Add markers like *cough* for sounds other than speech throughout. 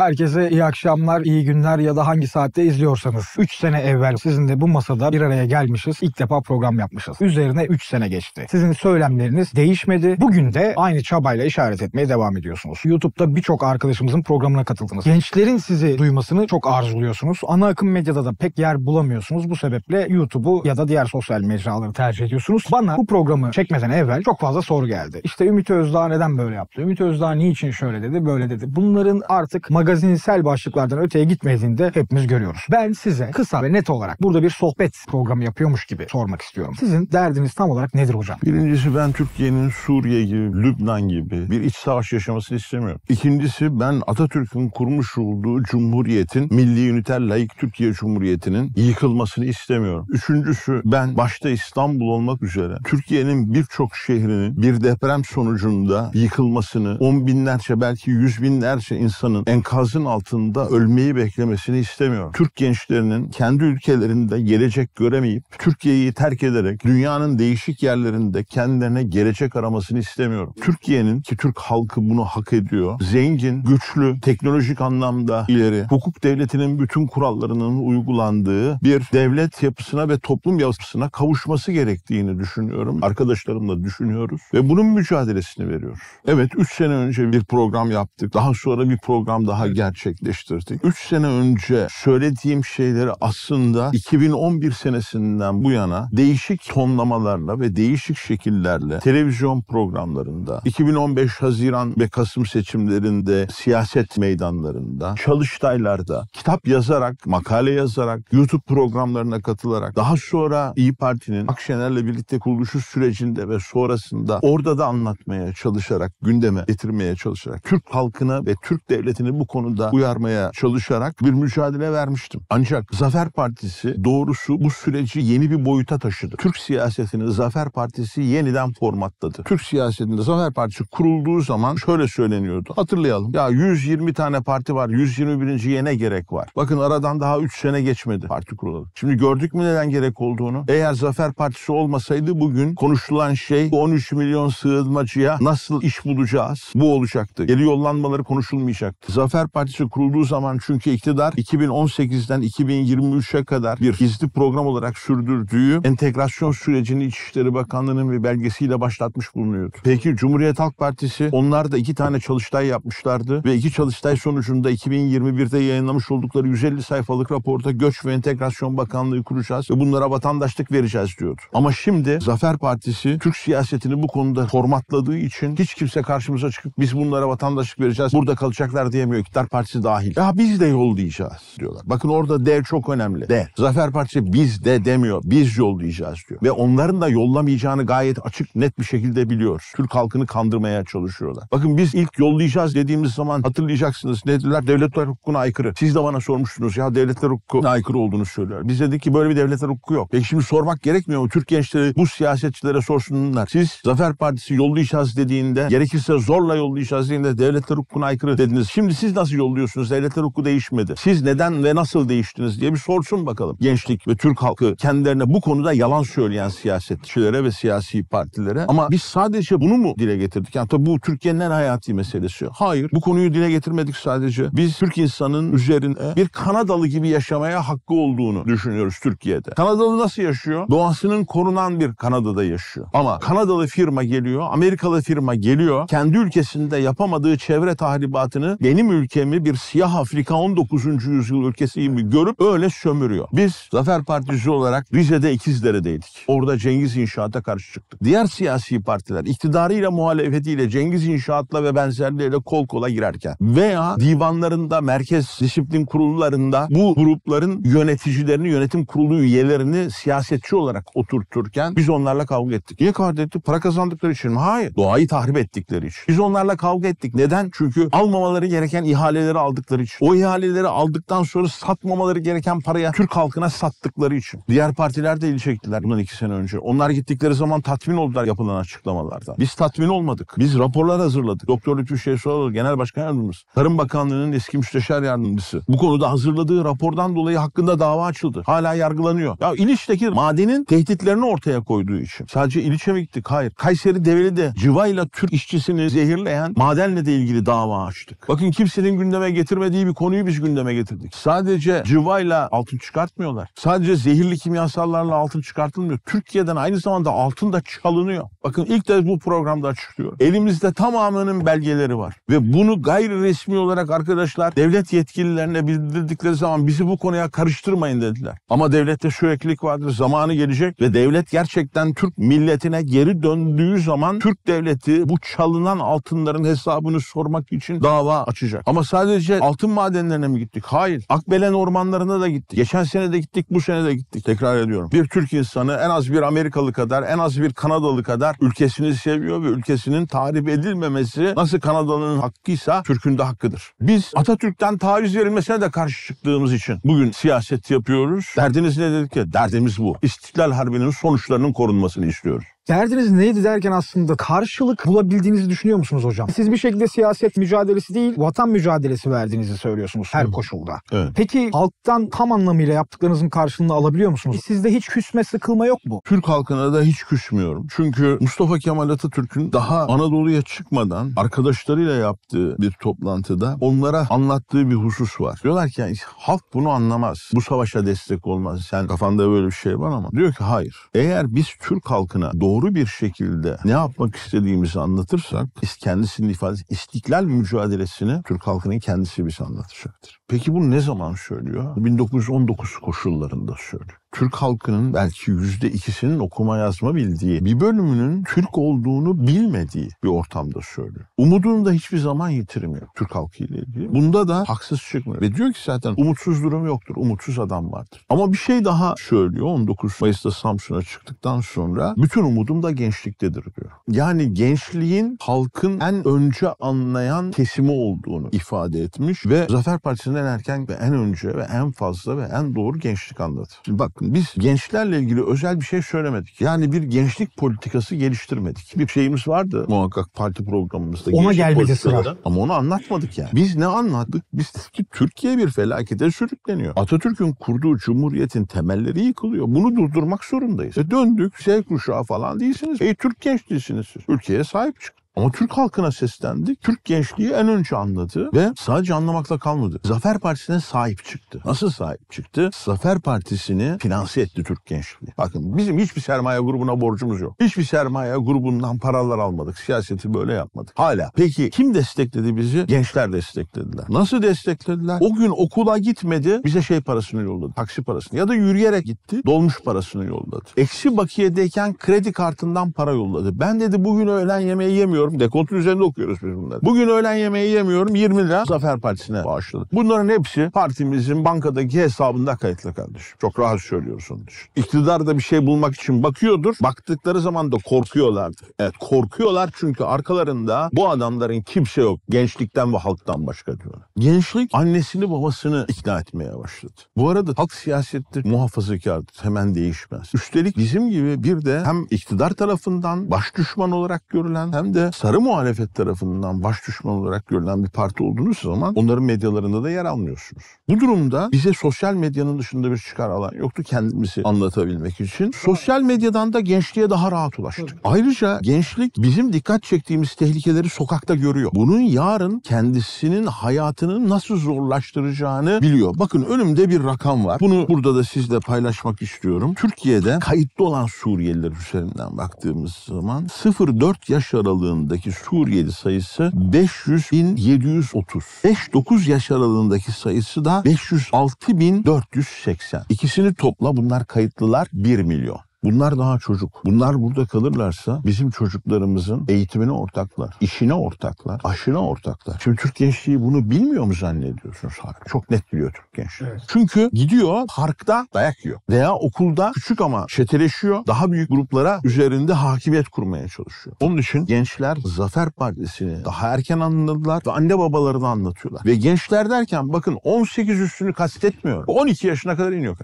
Herkese iyi akşamlar, iyi günler ya da hangi saatte izliyorsanız. 3 sene evvel sizinle bu masada bir araya gelmişiz. İlk defa program yapmışız. Üzerine 3 sene geçti. Sizin söylemleriniz değişmedi. Bugün de aynı çabayla işaret etmeye devam ediyorsunuz. YouTube'da birçok arkadaşımızın programına katıldınız. Gençlerin sizi duymasını çok arzuluyorsunuz. Ana akım medyada da pek yer bulamıyorsunuz. Bu sebeple YouTube'u ya da diğer sosyal mecraları tercih ediyorsunuz. Bana bu programı çekmeden evvel çok fazla soru geldi. İşte Ümit Özdağ neden böyle yaptı? Ümit Özdağ niçin şöyle dedi, böyle dedi? Bunların artık magazin magazinsel başlıklardan öteye gitmediğini de hepimiz görüyoruz. Ben size kısa ve net olarak burada bir sohbet programı yapıyormuş gibi sormak istiyorum. Sizin derdiniz tam olarak nedir hocam? Birincisi ben Türkiye'nin Suriye gibi, Lübnan gibi bir iç savaş yaşamasını istemiyorum. İkincisi ben Atatürk'ün kurmuş olduğu Cumhuriyet'in milli üniter layık Türkiye Cumhuriyeti'nin yıkılmasını istemiyorum. Üçüncüsü ben başta İstanbul olmak üzere Türkiye'nin birçok şehrinin bir deprem sonucunda yıkılmasını on binlerce belki yüz binlerce insanın enkaz infazın altında ölmeyi beklemesini istemiyorum. Türk gençlerinin kendi ülkelerinde gelecek göremeyip Türkiye'yi terk ederek dünyanın değişik yerlerinde kendilerine gelecek aramasını istemiyorum. Türkiye'nin ki Türk halkı bunu hak ediyor. Zengin, güçlü, teknolojik anlamda ileri, hukuk devletinin bütün kurallarının uygulandığı bir devlet yapısına ve toplum yapısına kavuşması gerektiğini düşünüyorum. Arkadaşlarımla düşünüyoruz ve bunun mücadelesini veriyoruz. Evet 3 sene önce bir program yaptık. Daha sonra bir program daha daha gerçekleştirdik. 3 sene önce söylediğim şeyleri aslında 2011 senesinden bu yana değişik tonlamalarla ve değişik şekillerle televizyon programlarında, 2015 Haziran ve Kasım seçimlerinde siyaset meydanlarında, çalıştaylarda, kitap yazarak, makale yazarak, YouTube programlarına katılarak, daha sonra İyi Parti'nin Akşener'le birlikte kuruluşu sürecinde ve sonrasında orada da anlatmaya çalışarak, gündeme getirmeye çalışarak Türk halkına ve Türk devletini bu konuda uyarmaya çalışarak bir mücadele vermiştim. Ancak Zafer Partisi doğrusu bu süreci yeni bir boyuta taşıdı. Türk siyasetini Zafer Partisi yeniden formatladı. Türk siyasetinde Zafer Partisi kurulduğu zaman şöyle söyleniyordu. Hatırlayalım. Ya 120 tane parti var. 121. yene gerek var. Bakın aradan daha 3 sene geçmedi parti kurulalı. Şimdi gördük mü neden gerek olduğunu? Eğer Zafer Partisi olmasaydı bugün konuşulan şey 13 milyon sığınmacıya nasıl iş bulacağız? Bu olacaktı. Geri yollanmaları konuşulmayacaktı. Zafer Zafer Partisi kurulduğu zaman çünkü iktidar 2018'den 2023'e kadar bir gizli program olarak sürdürdüğü entegrasyon sürecini İçişleri Bakanlığı'nın bir belgesiyle başlatmış bulunuyordu. Peki Cumhuriyet Halk Partisi onlar da iki tane çalıştay yapmışlardı ve iki çalıştay sonucunda 2021'de yayınlamış oldukları 150 sayfalık raporda Göç ve Entegrasyon Bakanlığı kuracağız ve bunlara vatandaşlık vereceğiz diyordu. Ama şimdi Zafer Partisi Türk siyasetini bu konuda formatladığı için hiç kimse karşımıza çıkıp biz bunlara vatandaşlık vereceğiz burada kalacaklar diyemiyor İktidar Partisi dahil. Ya biz de yollayacağız diyorlar. Bakın orada de çok önemli. De. Zafer Partisi biz de demiyor. Biz yollayacağız diyor. Ve onların da yollamayacağını gayet açık net bir şekilde biliyor. Türk halkını kandırmaya çalışıyorlar. Bakın biz ilk yollayacağız dediğimiz zaman hatırlayacaksınız ne dediler? Devletler hukukuna aykırı. Siz de bana sormuştunuz ya devletler hukukuna aykırı olduğunu söylüyor. Biz dedik ki böyle bir devletler hukuku yok. Peki şimdi sormak gerekmiyor mu? Türk gençleri bu siyasetçilere sorsunlar. Siz Zafer Partisi yollayacağız dediğinde gerekirse zorla yollayacağız dediğinde devletler hukukuna aykırı dediniz. Şimdi siz de nasıl yolluyorsunuz? Devletler hukuku değişmedi. Siz neden ve nasıl değiştiniz diye bir sorsun bakalım. Gençlik ve Türk halkı kendilerine bu konuda yalan söyleyen siyasetçilere ve siyasi partilere. Ama biz sadece bunu mu dile getirdik? Yani tabii bu Türkiye'nin en hayati meselesi. Hayır. Bu konuyu dile getirmedik sadece. Biz Türk insanın üzerinde bir Kanadalı gibi yaşamaya hakkı olduğunu düşünüyoruz Türkiye'de. Kanadalı nasıl yaşıyor? Doğasının korunan bir Kanada'da yaşıyor. Ama Kanadalı firma geliyor, Amerikalı firma geliyor. Kendi ülkesinde yapamadığı çevre tahribatını benim ülkem ülkemi bir siyah Afrika 19. yüzyıl ülkesiyim görüp öyle sömürüyor. Biz Zafer Partisi olarak Rize'de İkizdere'deydik. Orada Cengiz İnşaat'a karşı çıktık. Diğer siyasi partiler iktidarıyla muhalefetiyle Cengiz İnşaat'la ve benzerleriyle kol kola girerken veya divanlarında, merkez disiplin kurullarında bu grupların yöneticilerini, yönetim kurulu üyelerini siyasetçi olarak oturturken biz onlarla kavga ettik. Niye kavga ettik? Para kazandıkları için mi? Hayır. Doğayı tahrip ettikleri için. Biz onlarla kavga ettik. Neden? Çünkü almamaları gereken ihale ihaleleri aldıkları için. O ihaleleri aldıktan sonra satmamaları gereken paraya Türk halkına sattıkları için. Diğer partiler de eli çektiler bundan iki sene önce. Onlar gittikleri zaman tatmin oldular yapılan açıklamalardan. Biz tatmin olmadık. Biz raporlar hazırladık. Doktor Lütfü Şehsoğlu Genel Başkan yardımcımız, Tarım Bakanlığı'nın eski müsteşar yardımcısı. Bu konuda hazırladığı rapordan dolayı hakkında dava açıldı. Hala yargılanıyor. Ya İliç'teki madenin tehditlerini ortaya koyduğu için. Sadece İliç'e mi gittik? Hayır. Kayseri Develi'de civayla Türk işçisini zehirleyen madenle de ilgili dava açtık. Bakın kimsenin Türkiye'nin gündeme getirmediği bir konuyu biz gündeme getirdik. Sadece cıvayla altın çıkartmıyorlar. Sadece zehirli kimyasallarla altın çıkartılmıyor. Türkiye'den aynı zamanda altın da çalınıyor. Bakın ilk defa bu programda açıklıyor. Elimizde tamamının belgeleri var. Ve bunu gayri resmi olarak arkadaşlar devlet yetkililerine bildirdikleri zaman bizi bu konuya karıştırmayın dediler. Ama devlette süreklilik vardır. Zamanı gelecek ve devlet gerçekten Türk milletine geri döndüğü zaman Türk devleti bu çalınan altınların hesabını sormak için dava açacak. Ama ama sadece altın madenlerine mi gittik? Hayır. Akbelen ormanlarına da gittik. Geçen sene de gittik, bu sene de gittik. Tekrar ediyorum. Bir Türk insanı en az bir Amerikalı kadar, en az bir Kanadalı kadar ülkesini seviyor ve ülkesinin tahrip edilmemesi nasıl Kanadalı'nın hakkıysa Türk'ün de hakkıdır. Biz Atatürk'ten taviz verilmesine de karşı çıktığımız için bugün siyaset yapıyoruz. Derdiniz ne dedik ya? Derdimiz bu. İstiklal Harbi'nin sonuçlarının korunmasını istiyoruz. Derdiniz neydi derken aslında karşılık bulabildiğinizi düşünüyor musunuz hocam? Siz bir şekilde siyaset mücadelesi değil, vatan mücadelesi verdiğinizi söylüyorsunuz her Hı. koşulda. Evet. Peki halktan tam anlamıyla yaptıklarınızın karşılığını alabiliyor musunuz? Sizde hiç küsme, sıkılma yok mu? Türk halkına da hiç küsmüyorum. Çünkü Mustafa Kemal Atatürk'ün daha Anadolu'ya çıkmadan arkadaşlarıyla yaptığı bir toplantıda onlara anlattığı bir husus var. Diyorlar ki yani, halk bunu anlamaz. Bu savaşa destek olmaz. Sen kafanda böyle bir şey var ama. Diyor ki hayır. Eğer biz Türk halkına doğru doğru bir şekilde ne yapmak istediğimizi anlatırsak kendisinin ifadesi istiklal mücadelesini Türk halkının kendisi bize anlatacaktır. Peki bunu ne zaman söylüyor? 1919 koşullarında söylüyor. Türk halkının belki yüzde ikisinin okuma yazma bildiği, bir bölümünün Türk olduğunu bilmediği bir ortamda söylüyor. Umudunu da hiçbir zaman yitirmiyor Türk halkı ile ilgili. Bunda da haksız çıkmıyor. Ve diyor ki zaten umutsuz durum yoktur, umutsuz adam vardır. Ama bir şey daha söylüyor 19 Mayıs'ta Samsun'a çıktıktan sonra bütün umudum da gençliktedir diyor. Yani gençliğin halkın en önce anlayan kesimi olduğunu ifade etmiş ve Zafer Partisi'nin erken ve en önce ve en fazla ve en doğru gençlik anladı. Şimdi bak bakın biz gençlerle ilgili özel bir şey söylemedik. Yani bir gençlik politikası geliştirmedik. Bir şeyimiz vardı muhakkak parti programımızda. Ona gelmedi sıra. Ama onu anlatmadık yani. Biz ne anlattık? Biz ki Türkiye bir felakete sürükleniyor. Atatürk'ün kurduğu cumhuriyetin temelleri yıkılıyor. Bunu durdurmak zorundayız. E döndük Z kuşağı falan değilsiniz. E Türk gençliğisiniz siz. Ülkeye sahip çık. Ama Türk halkına seslendik. Türk gençliği en önce anladı ve sadece anlamakla kalmadı. Zafer Partisi'ne sahip çıktı. Nasıl sahip çıktı? Zafer Partisi'ni finanse etti Türk gençliği. Bakın bizim hiçbir sermaye grubuna borcumuz yok. Hiçbir sermaye grubundan paralar almadık. Siyaseti böyle yapmadık. Hala. Peki kim destekledi bizi? Gençler desteklediler. Nasıl desteklediler? O gün okula gitmedi. Bize şey parasını yolladı. Taksi parasını. Ya da yürüyerek gitti. Dolmuş parasını yolladı. Eksi bakiyedeyken kredi kartından para yolladı. Ben dedi bugün öğlen yemeği yemiyorum okuyorum. Dekontun üzerinde okuyoruz biz bunları. Bugün öğlen yemeği yemiyorum 20 lira Zafer Partisi'ne bağışladım. Bunların hepsi partimizin bankadaki hesabında kayıtlı kardeşim. Çok rahat söylüyoruz onun için. İktidar da bir şey bulmak için bakıyordur. Baktıkları zaman da korkuyorlar. Evet korkuyorlar çünkü arkalarında bu adamların kimse yok. Gençlikten ve halktan başka diyorlar. Gençlik annesini babasını ikna etmeye başladı. Bu arada halk siyasette muhafazakardır. Hemen değişmez. Üstelik bizim gibi bir de hem iktidar tarafından baş düşman olarak görülen hem de sarı muhalefet tarafından baş düşman olarak görülen bir parti olduğunuz zaman onların medyalarında da yer almıyorsunuz. Bu durumda bize sosyal medyanın dışında bir çıkar alan yoktu kendimizi anlatabilmek için. Sosyal medyadan da gençliğe daha rahat ulaştık. Ayrıca gençlik bizim dikkat çektiğimiz tehlikeleri sokakta görüyor. Bunun yarın kendisinin hayatını nasıl zorlaştıracağını biliyor. Bakın önümde bir rakam var. Bunu burada da sizle paylaşmak istiyorum. Türkiye'de kayıtlı olan Suriyeliler üzerinden baktığımız zaman 0-4 yaş aralığında aralığındaki Suriyeli sayısı 500.730. 5-9 yaş aralığındaki sayısı da 506.480. İkisini topla bunlar kayıtlılar 1 milyon. Bunlar daha çocuk. Bunlar burada kalırlarsa bizim çocuklarımızın eğitimine ortaklar, işine ortaklar, aşına ortaklar. Şimdi Türk gençliği bunu bilmiyor mu zannediyorsunuz? Çok net biliyor Türk gençliği. Evet. Çünkü gidiyor parkta dayak yiyor. Veya okulda küçük ama çeteleşiyor. Daha büyük gruplara üzerinde hakimiyet kurmaya çalışıyor. Onun için gençler Zafer Partisi'ni daha erken anladılar ve anne babalarını anlatıyorlar. Ve gençler derken bakın 18 üstünü kastetmiyorum. 12 yaşına kadar iniyor.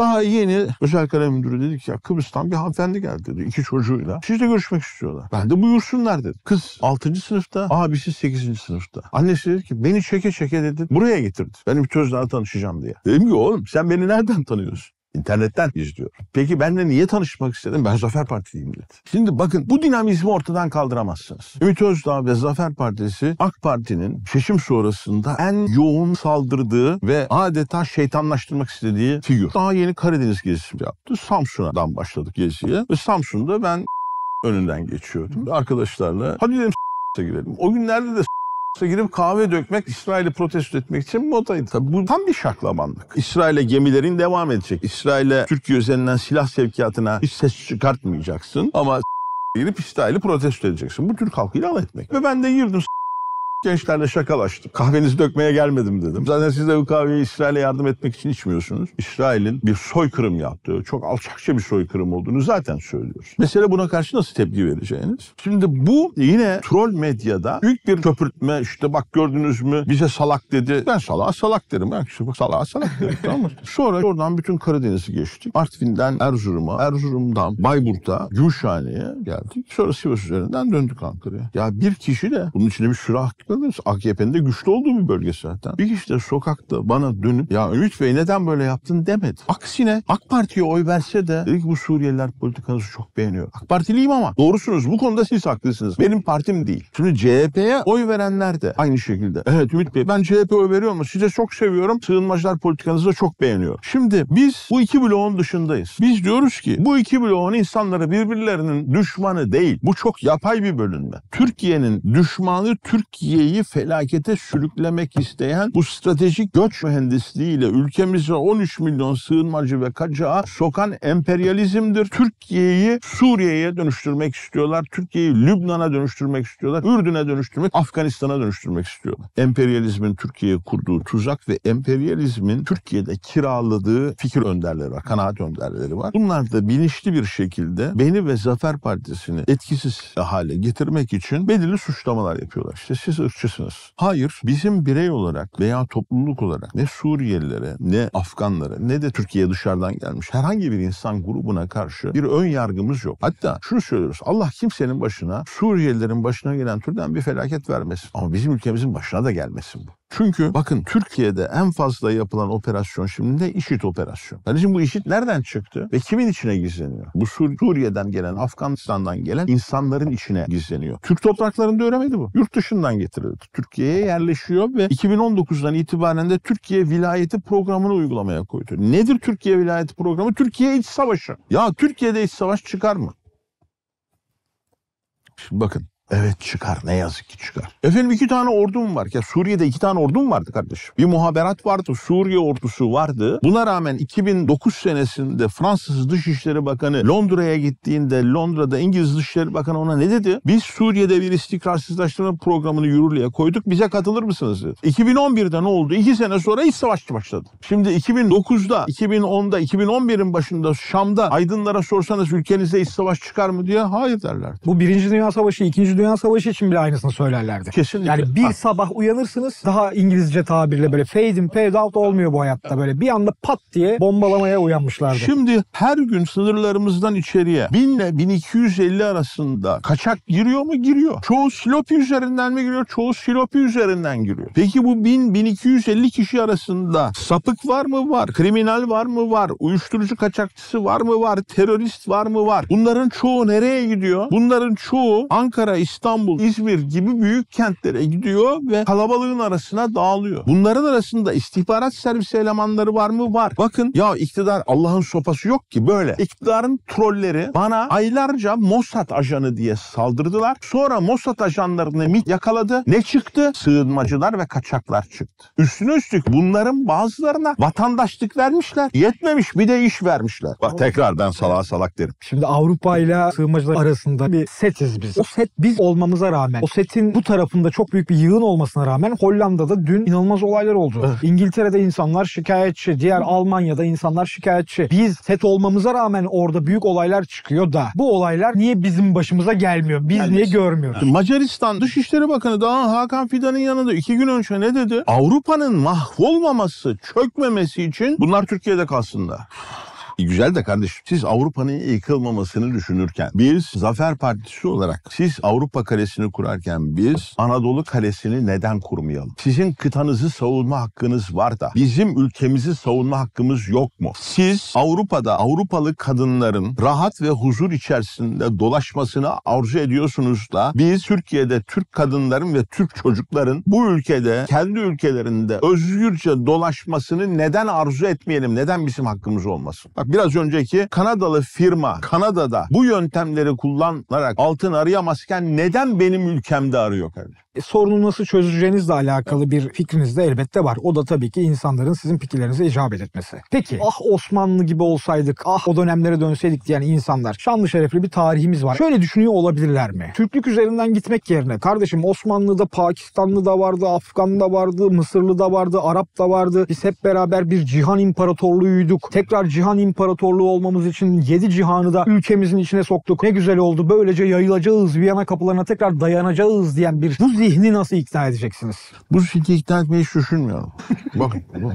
Daha yeni özel kalem müdürü dedi ki ya Kıbrıs'tan bir hanımefendi geldi dedi iki çocuğuyla. de görüşmek istiyorlar. Ben de buyursunlar dedi. Kız 6. sınıfta, abisi 8. sınıfta. Annesi dedi ki beni çeke çeke dedi buraya getirdi. Benim Tözler'le tanışacağım diye. Dedim ki oğlum sen beni nereden tanıyorsun? İnternetten izliyor. Peki benle niye tanışmak istedim? Ben Zafer Partiliyim dedi. Şimdi bakın bu dinamizmi ortadan kaldıramazsınız. Ümit Özdağ ve Zafer Partisi AK Parti'nin seçim sonrasında en yoğun saldırdığı ve adeta şeytanlaştırmak istediği figür. Daha yeni Karadeniz gezisi yaptı. Samsun'dan başladık geziye. Ve Samsun'da ben önünden geçiyordum. Arkadaşlarla hadi dedim girelim. O günlerde de girip kahve dökmek, İsrail'i protesto etmek için modaydı. Tabii bu tam bir şaklamanlık. İsrail'e gemilerin devam edecek. İsrail'e Türkiye üzerinden silah sevkiyatına hiç ses çıkartmayacaksın. Ama girip İsrail'i protesto edeceksin. Bu Türk halkıyla al etmek. Ve ben de girdim Gençlerle şaka şakalaştık. Kahvenizi dökmeye gelmedim dedim. Zaten siz de bu kahveyi İsrail'e yardım etmek için içmiyorsunuz. İsrail'in bir soykırım yaptığı, çok alçakça bir soykırım olduğunu zaten söylüyoruz. Mesele buna karşı nasıl tepki vereceğiniz. Şimdi bu yine troll medyada büyük bir köpürtme İşte bak gördünüz mü bize salak dedi. Ben salağa salak derim. Ben işte bak salağa salak derim *laughs* tamam mı? Sonra oradan bütün Karadeniz'i geçtik. Artvin'den Erzurum'a, Erzurum'dan Bayburt'a, Gümüşhane'ye geldik. Sonra Sivas üzerinden döndük Ankara'ya. Ya bir kişi de bunun içinde bir sürah açıkladınız. AKP'nin de güçlü olduğu bir bölge zaten. Bir kişi de sokakta bana dönüp ya Ümit Bey neden böyle yaptın demedi. Aksine AK Parti'ye oy verse de dedi ki bu Suriyeliler politikanızı çok beğeniyor. AK Partiliyim ama doğrusunuz bu konuda siz haklısınız. Benim partim değil. Şimdi CHP'ye oy verenler de aynı şekilde. Evet Ümit Bey ben CHP'ye oy veriyorum ama size çok seviyorum. Sığınmacılar politikanızı da çok beğeniyor. Şimdi biz bu iki bloğun dışındayız. Biz diyoruz ki bu iki bloğun insanları birbirlerinin düşmanı değil. Bu çok yapay bir bölünme. Türkiye'nin düşmanı Türkiye Türkiye'yi felakete sürüklemek isteyen bu stratejik göç mühendisliğiyle ülkemize 13 milyon sığınmacı ve kaçağı sokan emperyalizmdir. Türkiye'yi Suriye'ye dönüştürmek istiyorlar. Türkiye'yi Lübnan'a dönüştürmek istiyorlar. Ürdün'e dönüştürmek, Afganistan'a dönüştürmek istiyorlar. Emperyalizmin Türkiye'ye kurduğu tuzak ve emperyalizmin Türkiye'de kiraladığı fikir önderleri var, kanaat önderleri var. Bunlar da bilinçli bir şekilde beni ve Zafer Partisi'ni etkisiz hale getirmek için belirli suçlamalar yapıyorlar. İşte siz ırkçısınız. Hayır bizim birey olarak veya topluluk olarak ne Suriyelilere ne Afganlara ne de Türkiye dışarıdan gelmiş herhangi bir insan grubuna karşı bir ön yargımız yok. Hatta şunu söylüyoruz Allah kimsenin başına Suriyelilerin başına gelen türden bir felaket vermesin. Ama bizim ülkemizin başına da gelmesin bu. Çünkü bakın Türkiye'de en fazla yapılan operasyon şimdi de IŞİD operasyonu. Yani şimdi bu IŞİD nereden çıktı ve kimin içine gizleniyor? Bu Sur Suriye'den gelen, Afganistan'dan gelen insanların içine gizleniyor. Türk topraklarında öğrenmedi bu. Yurt dışından getirildi. Türkiye'ye yerleşiyor ve 2019'dan itibaren de Türkiye vilayeti programını uygulamaya koydu. Nedir Türkiye vilayeti programı? Türkiye iç savaşı. Ya Türkiye'de iç savaş çıkar mı? Şimdi bakın Evet çıkar ne yazık ki çıkar. Efendim iki tane ordum var. Ya Suriye'de iki tane ordum vardı kardeşim. Bir muhaberat vardı, Suriye ordusu vardı. Buna rağmen 2009 senesinde Fransız Dışişleri Bakanı Londra'ya gittiğinde Londra'da İngiliz Dışişleri Bakanı ona ne dedi? Biz Suriye'de bir istikrarsızlaştırma programını yürürlüğe koyduk. Bize katılır mısınız? 2011'de ne oldu? İki sene sonra iç savaş başladı. Şimdi 2009'da, 2010'da, 2011'in başında Şam'da aydınlara sorsanız ülkenize iç savaş çıkar mı diye hayır derler. Bu Birinci Dünya Savaşı, ikinci. Dünya Savaşı için bile aynısını söylerlerdi. Kesinlikle. Yani bir ha. Ah. sabah uyanırsınız daha İngilizce tabirle böyle fade in fade out olmuyor bu hayatta böyle. Bir anda pat diye bombalamaya uyanmışlardı. Şimdi her gün sınırlarımızdan içeriye 1000 ile 1250 arasında kaçak giriyor mu? Giriyor. Çoğu Silopi üzerinden mi giriyor? Çoğu Silopi üzerinden giriyor. Peki bu 1000-1250 kişi arasında sapık var mı? Var. Kriminal var mı? Var. Uyuşturucu kaçakçısı var mı? Var. Terörist var mı? Var. Bunların çoğu nereye gidiyor? Bunların çoğu Ankara, İstanbul, İzmir gibi büyük kentlere gidiyor ve kalabalığın arasına dağılıyor. Bunların arasında istihbarat servisi elemanları var mı? Var. Bakın ya iktidar Allah'ın sopası yok ki böyle. İktidarın trolleri bana aylarca Mossad ajanı diye saldırdılar. Sonra Mossad ajanlarını MİT yakaladı. Ne çıktı? Sığınmacılar ve kaçaklar çıktı. Üstüne üstlük bunların bazılarına vatandaşlık vermişler. Yetmemiş bir de iş vermişler. Bak tekrar ben salağa salak derim. Şimdi Avrupa ile sığınmacılar arasında bir setiz biz. O set biz olmamıza rağmen, o setin bu tarafında çok büyük bir yığın olmasına rağmen Hollanda'da dün inanılmaz olaylar oldu. İngiltere'de insanlar şikayetçi, diğer Almanya'da insanlar şikayetçi. Biz set olmamıza rağmen orada büyük olaylar çıkıyor da bu olaylar niye bizim başımıza gelmiyor? Biz yani, niye görmüyoruz? Macaristan Dışişleri Bakanı daha Hakan Fidan'ın yanında iki gün önce ne dedi? Avrupa'nın mahvolmaması, çökmemesi için bunlar Türkiye'de kalsın da. E, güzel de kardeşim siz Avrupa'nın yıkılmamasını düşünürken biz Zafer Partisi olarak siz Avrupa Kalesi'ni kurarken biz Anadolu Kalesi'ni neden kurmayalım? Sizin kıtanızı savunma hakkınız var da bizim ülkemizi savunma hakkımız yok mu? Siz Avrupa'da Avrupalı kadınların rahat ve huzur içerisinde dolaşmasını arzu ediyorsunuz da biz Türkiye'de Türk kadınların ve Türk çocukların bu ülkede kendi ülkelerinde özgürce dolaşmasını neden arzu etmeyelim? Neden bizim hakkımız olmasın? Bak Biraz önceki Kanadalı firma Kanada'da bu yöntemleri kullanarak altın arayamazken neden benim ülkemde arıyor kardeşim? E, sorunu nasıl çözeceğinizle alakalı evet. bir fikriniz de elbette var. O da tabii ki insanların sizin fikirlerinize icabet etmesi. Peki ah Osmanlı gibi olsaydık, ah o dönemlere dönseydik diyen insanlar şanlı şerefli bir tarihimiz var. Şöyle düşünüyor olabilirler mi? Türklük üzerinden gitmek yerine kardeşim Osmanlı'da Pakistanlı da vardı, Afgan da vardı, Mısırlı da vardı, Arap da vardı. Biz hep beraber bir cihan imparatorluğuyduk. Tekrar cihan imparatorluğu olmamız için yedi cihanı da ülkemizin içine soktuk. Ne güzel oldu. Böylece yayılacağız, Viyana kapılarına tekrar dayanacağız diyen bir bu zihin zihni nasıl ikna edeceksiniz? Bu zihni ikna etmeyi hiç düşünmüyorum. Bakın. *laughs*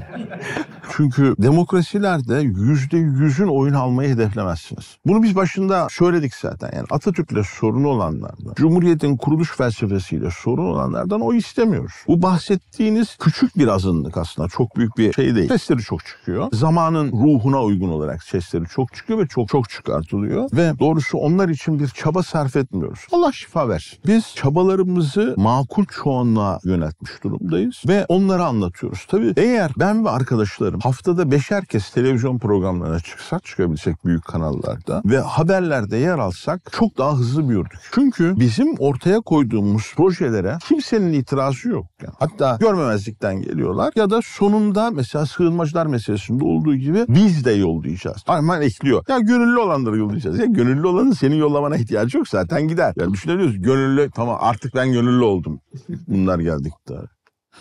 Çünkü demokrasilerde yüzde yüzün oyun almayı hedeflemezsiniz. Bunu biz başında söyledik zaten. Yani Atatürk'le sorunu olanlardan, Cumhuriyet'in kuruluş felsefesiyle sorun olanlardan o istemiyoruz. Bu bahsettiğiniz küçük bir azınlık aslında. Çok büyük bir şey değil. Sesleri çok çıkıyor. Zamanın ruhuna uygun olarak sesleri çok çıkıyor ve çok çok çıkartılıyor. Ve doğrusu onlar için bir çaba sarf etmiyoruz. Allah şifa versin. Biz çabalarımızı ma makul çoğunluğa yönetmiş durumdayız ve onları anlatıyoruz. Tabii eğer ben ve arkadaşlarım haftada beşer kez televizyon programlarına çıksak, çıkabilsek büyük kanallarda ve haberlerde yer alsak çok daha hızlı büyürdük. Çünkü bizim ortaya koyduğumuz projelere kimsenin itirazı yok. Yani hatta görmemezlikten geliyorlar ya da sonunda mesela sığınmacılar meselesinde olduğu gibi biz de yollayacağız. Arman ekliyor. Ya gönüllü olanları yollayacağız. Ya gönüllü olanın senin yollamana ihtiyacı yok zaten gider. Yani düşünebiliyoruz gönüllü tamam artık ben gönüllü oldum oldum. Bunlar geldi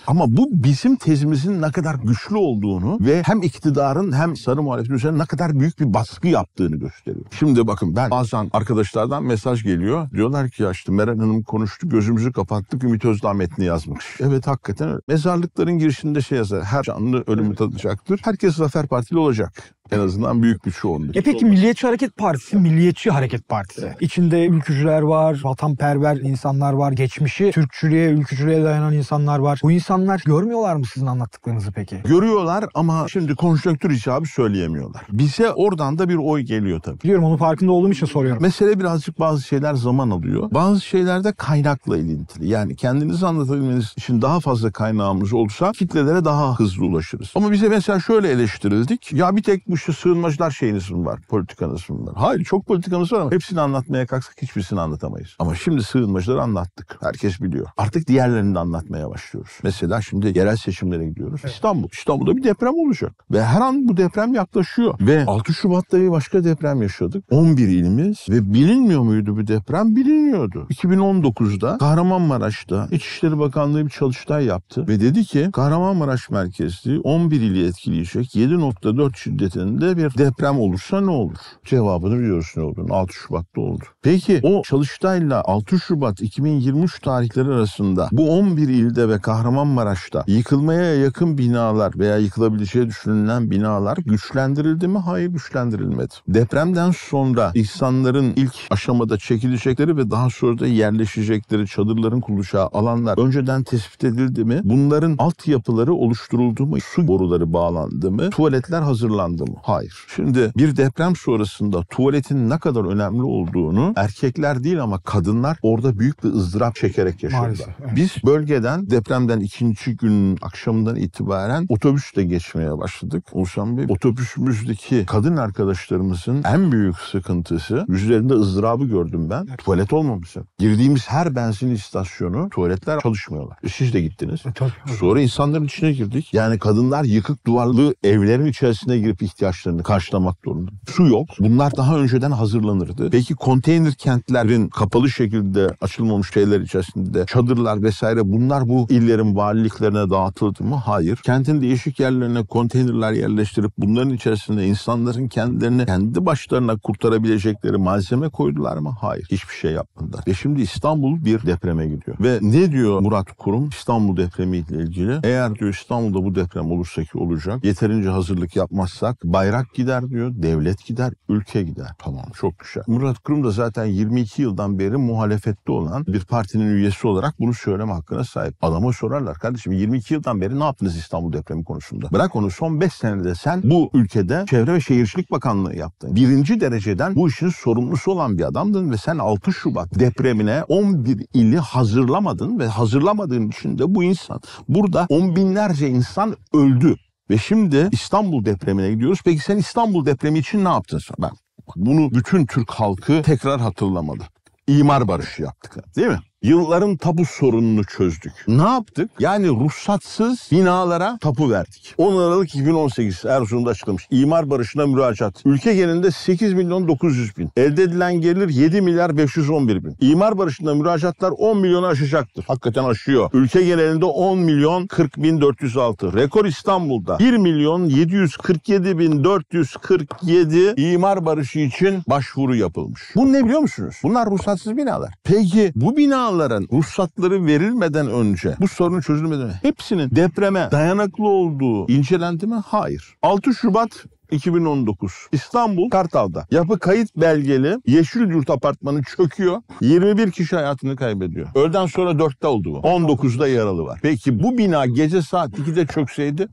Ama bu bizim tezimizin ne kadar güçlü olduğunu ve hem iktidarın hem sarı muhalefetin üzerine ne kadar büyük bir baskı yaptığını gösteriyor. Şimdi bakın ben bazen arkadaşlardan mesaj geliyor. Diyorlar ki ya işte Meral Hanım konuştu gözümüzü kapattık Ümit Özdağ metni yazmış. Evet hakikaten öyle. Mezarlıkların girişinde şey yazar her canlı ölümü tadacaktır. Herkes Zafer Partili olacak. En azından büyük bir çoğunluk. E peki Milliyetçi Hareket Partisi, Milliyetçi Hareket Partisi. Evet. İçinde ülkücüler var, vatanperver insanlar var, geçmişi Türkçülüğe, ülkücülüğe dayanan insanlar var. Bu insanlar görmüyorlar mı sizin anlattıklarınızı peki? Görüyorlar ama şimdi konjonktür icabı söyleyemiyorlar. Bize oradan da bir oy geliyor tabii. Biliyorum onun farkında olduğum için soruyorum. Mesele birazcık bazı şeyler zaman alıyor. Bazı şeyler de kaynakla ilintili. Yani kendinizi anlatabilmeniz için daha fazla kaynağımız olsa kitlelere daha hızlı ulaşırız. Ama bize mesela şöyle eleştirildik. Ya bir tek bu bu şu sığınmacılar şeyiniz mi var? Politikanız mı var? Hayır çok politikanız var ama hepsini anlatmaya kalksak hiçbirisini anlatamayız. Ama şimdi sığınmacıları anlattık. Herkes biliyor. Artık diğerlerini de anlatmaya başlıyoruz. Mesela şimdi yerel seçimlere gidiyoruz. Evet. İstanbul. İstanbul'da bir deprem olacak. Ve her an bu deprem yaklaşıyor. Ve 6 Şubat'ta bir başka deprem yaşadık. 11 ilimiz ve bilinmiyor muydu bu deprem? Bilinmiyordu. 2019'da Kahramanmaraş'ta İçişleri Bakanlığı bir çalıştay yaptı ve dedi ki Kahramanmaraş merkezli 11 ili etkileyecek 7.4 şiddetine üzerinde bir deprem olursa ne olur? Cevabını biliyorsun ne olduğunu. 6 Şubat'ta oldu. Peki o Çalıştay'la 6 Şubat 2023 tarihleri arasında bu 11 ilde ve Kahramanmaraş'ta yıkılmaya yakın binalar veya yıkılabileceği düşünülen binalar güçlendirildi mi? Hayır güçlendirilmedi. Depremden sonra insanların ilk aşamada çekilecekleri ve daha sonra da yerleşecekleri çadırların kurulacağı alanlar önceden tespit edildi mi? Bunların altyapıları oluşturuldu mu? Su boruları bağlandı mı? Tuvaletler hazırlandı mı? mu? Hayır. Şimdi bir deprem sonrasında tuvaletin ne kadar önemli olduğunu erkekler değil ama kadınlar orada büyük bir ızdırap çekerek yaşıyorlar. Maalesef, evet. Biz bölgeden depremden ikinci gün akşamından itibaren otobüsle geçmeye başladık. Oğuzhan Bey otobüsümüzdeki kadın arkadaşlarımızın en büyük sıkıntısı yüzlerinde ızdırabı gördüm ben. Evet. Tuvalet olmamış. Girdiğimiz her benzin istasyonu tuvaletler çalışmıyorlar. E siz de gittiniz. E, evet, Sonra insanların içine girdik. Yani kadınlar yıkık duvarlı evlerin içerisine girip ihtiyaç ihtiyaçlarını karşılamak zorunda. Su yok. Bunlar daha önceden hazırlanırdı. Peki konteyner kentlerin kapalı şekilde açılmamış şeyler içerisinde çadırlar vesaire bunlar bu illerin valiliklerine dağıtıldı mı? Hayır. Kentin değişik yerlerine konteynerler yerleştirip bunların içerisinde insanların kendilerini kendi başlarına kurtarabilecekleri malzeme koydular mı? Hayır. Hiçbir şey yapmadılar. Ve şimdi İstanbul bir depreme gidiyor. Ve ne diyor Murat Kurum İstanbul depremi ile ilgili? Eğer diyor İstanbul'da bu deprem olursa ki olacak yeterince hazırlık yapmazsak bayrak gider diyor, devlet gider, ülke gider. Tamam çok güzel. Murat Kurum da zaten 22 yıldan beri muhalefette olan bir partinin üyesi olarak bunu söyleme hakkına sahip. Adama sorarlar kardeşim 22 yıldan beri ne yaptınız İstanbul depremi konusunda? Bırak onu son 5 senede sen bu ülkede Çevre ve Şehircilik Bakanlığı yaptın. Birinci dereceden bu işin sorumlusu olan bir adamdın ve sen 6 Şubat depremine 11 ili hazırlamadın ve hazırlamadığın için de bu insan burada on binlerce insan öldü. Ve şimdi İstanbul depremine gidiyoruz. Peki sen İstanbul depremi için ne yaptın sen? Ben bunu bütün Türk halkı tekrar hatırlamalı. İmar barışı yaptık değil mi? Yılların tapu sorununu çözdük. Ne yaptık? Yani ruhsatsız binalara tapu verdik. 10 Aralık 2018 Erzurum'da açıklamış. İmar barışına müracaat. Ülke genelinde 8 milyon 900 bin. Elde edilen gelir 7 milyar 511 bin. İmar barışına müracaatlar 10 milyonu aşacaktır. Hakikaten aşıyor. Ülke genelinde 10 milyon 40 bin 406. Rekor İstanbul'da 1 milyon 747 bin 447 imar barışı için başvuru yapılmış. Bu ne biliyor musunuz? Bunlar ruhsatsız binalar. Peki bu binalar firmaların ruhsatları verilmeden önce bu sorun çözülmeden önce, hepsinin depreme dayanıklı olduğu incelendi mi? Hayır. 6 Şubat 2019 İstanbul Kartal'da yapı kayıt belgeli Yeşil Yurt Apartmanı çöküyor. 21 kişi hayatını kaybediyor. Öğleden sonra 4'te oldu bu. 19'da yaralı var. Peki bu bina gece saat 2'de çökseydi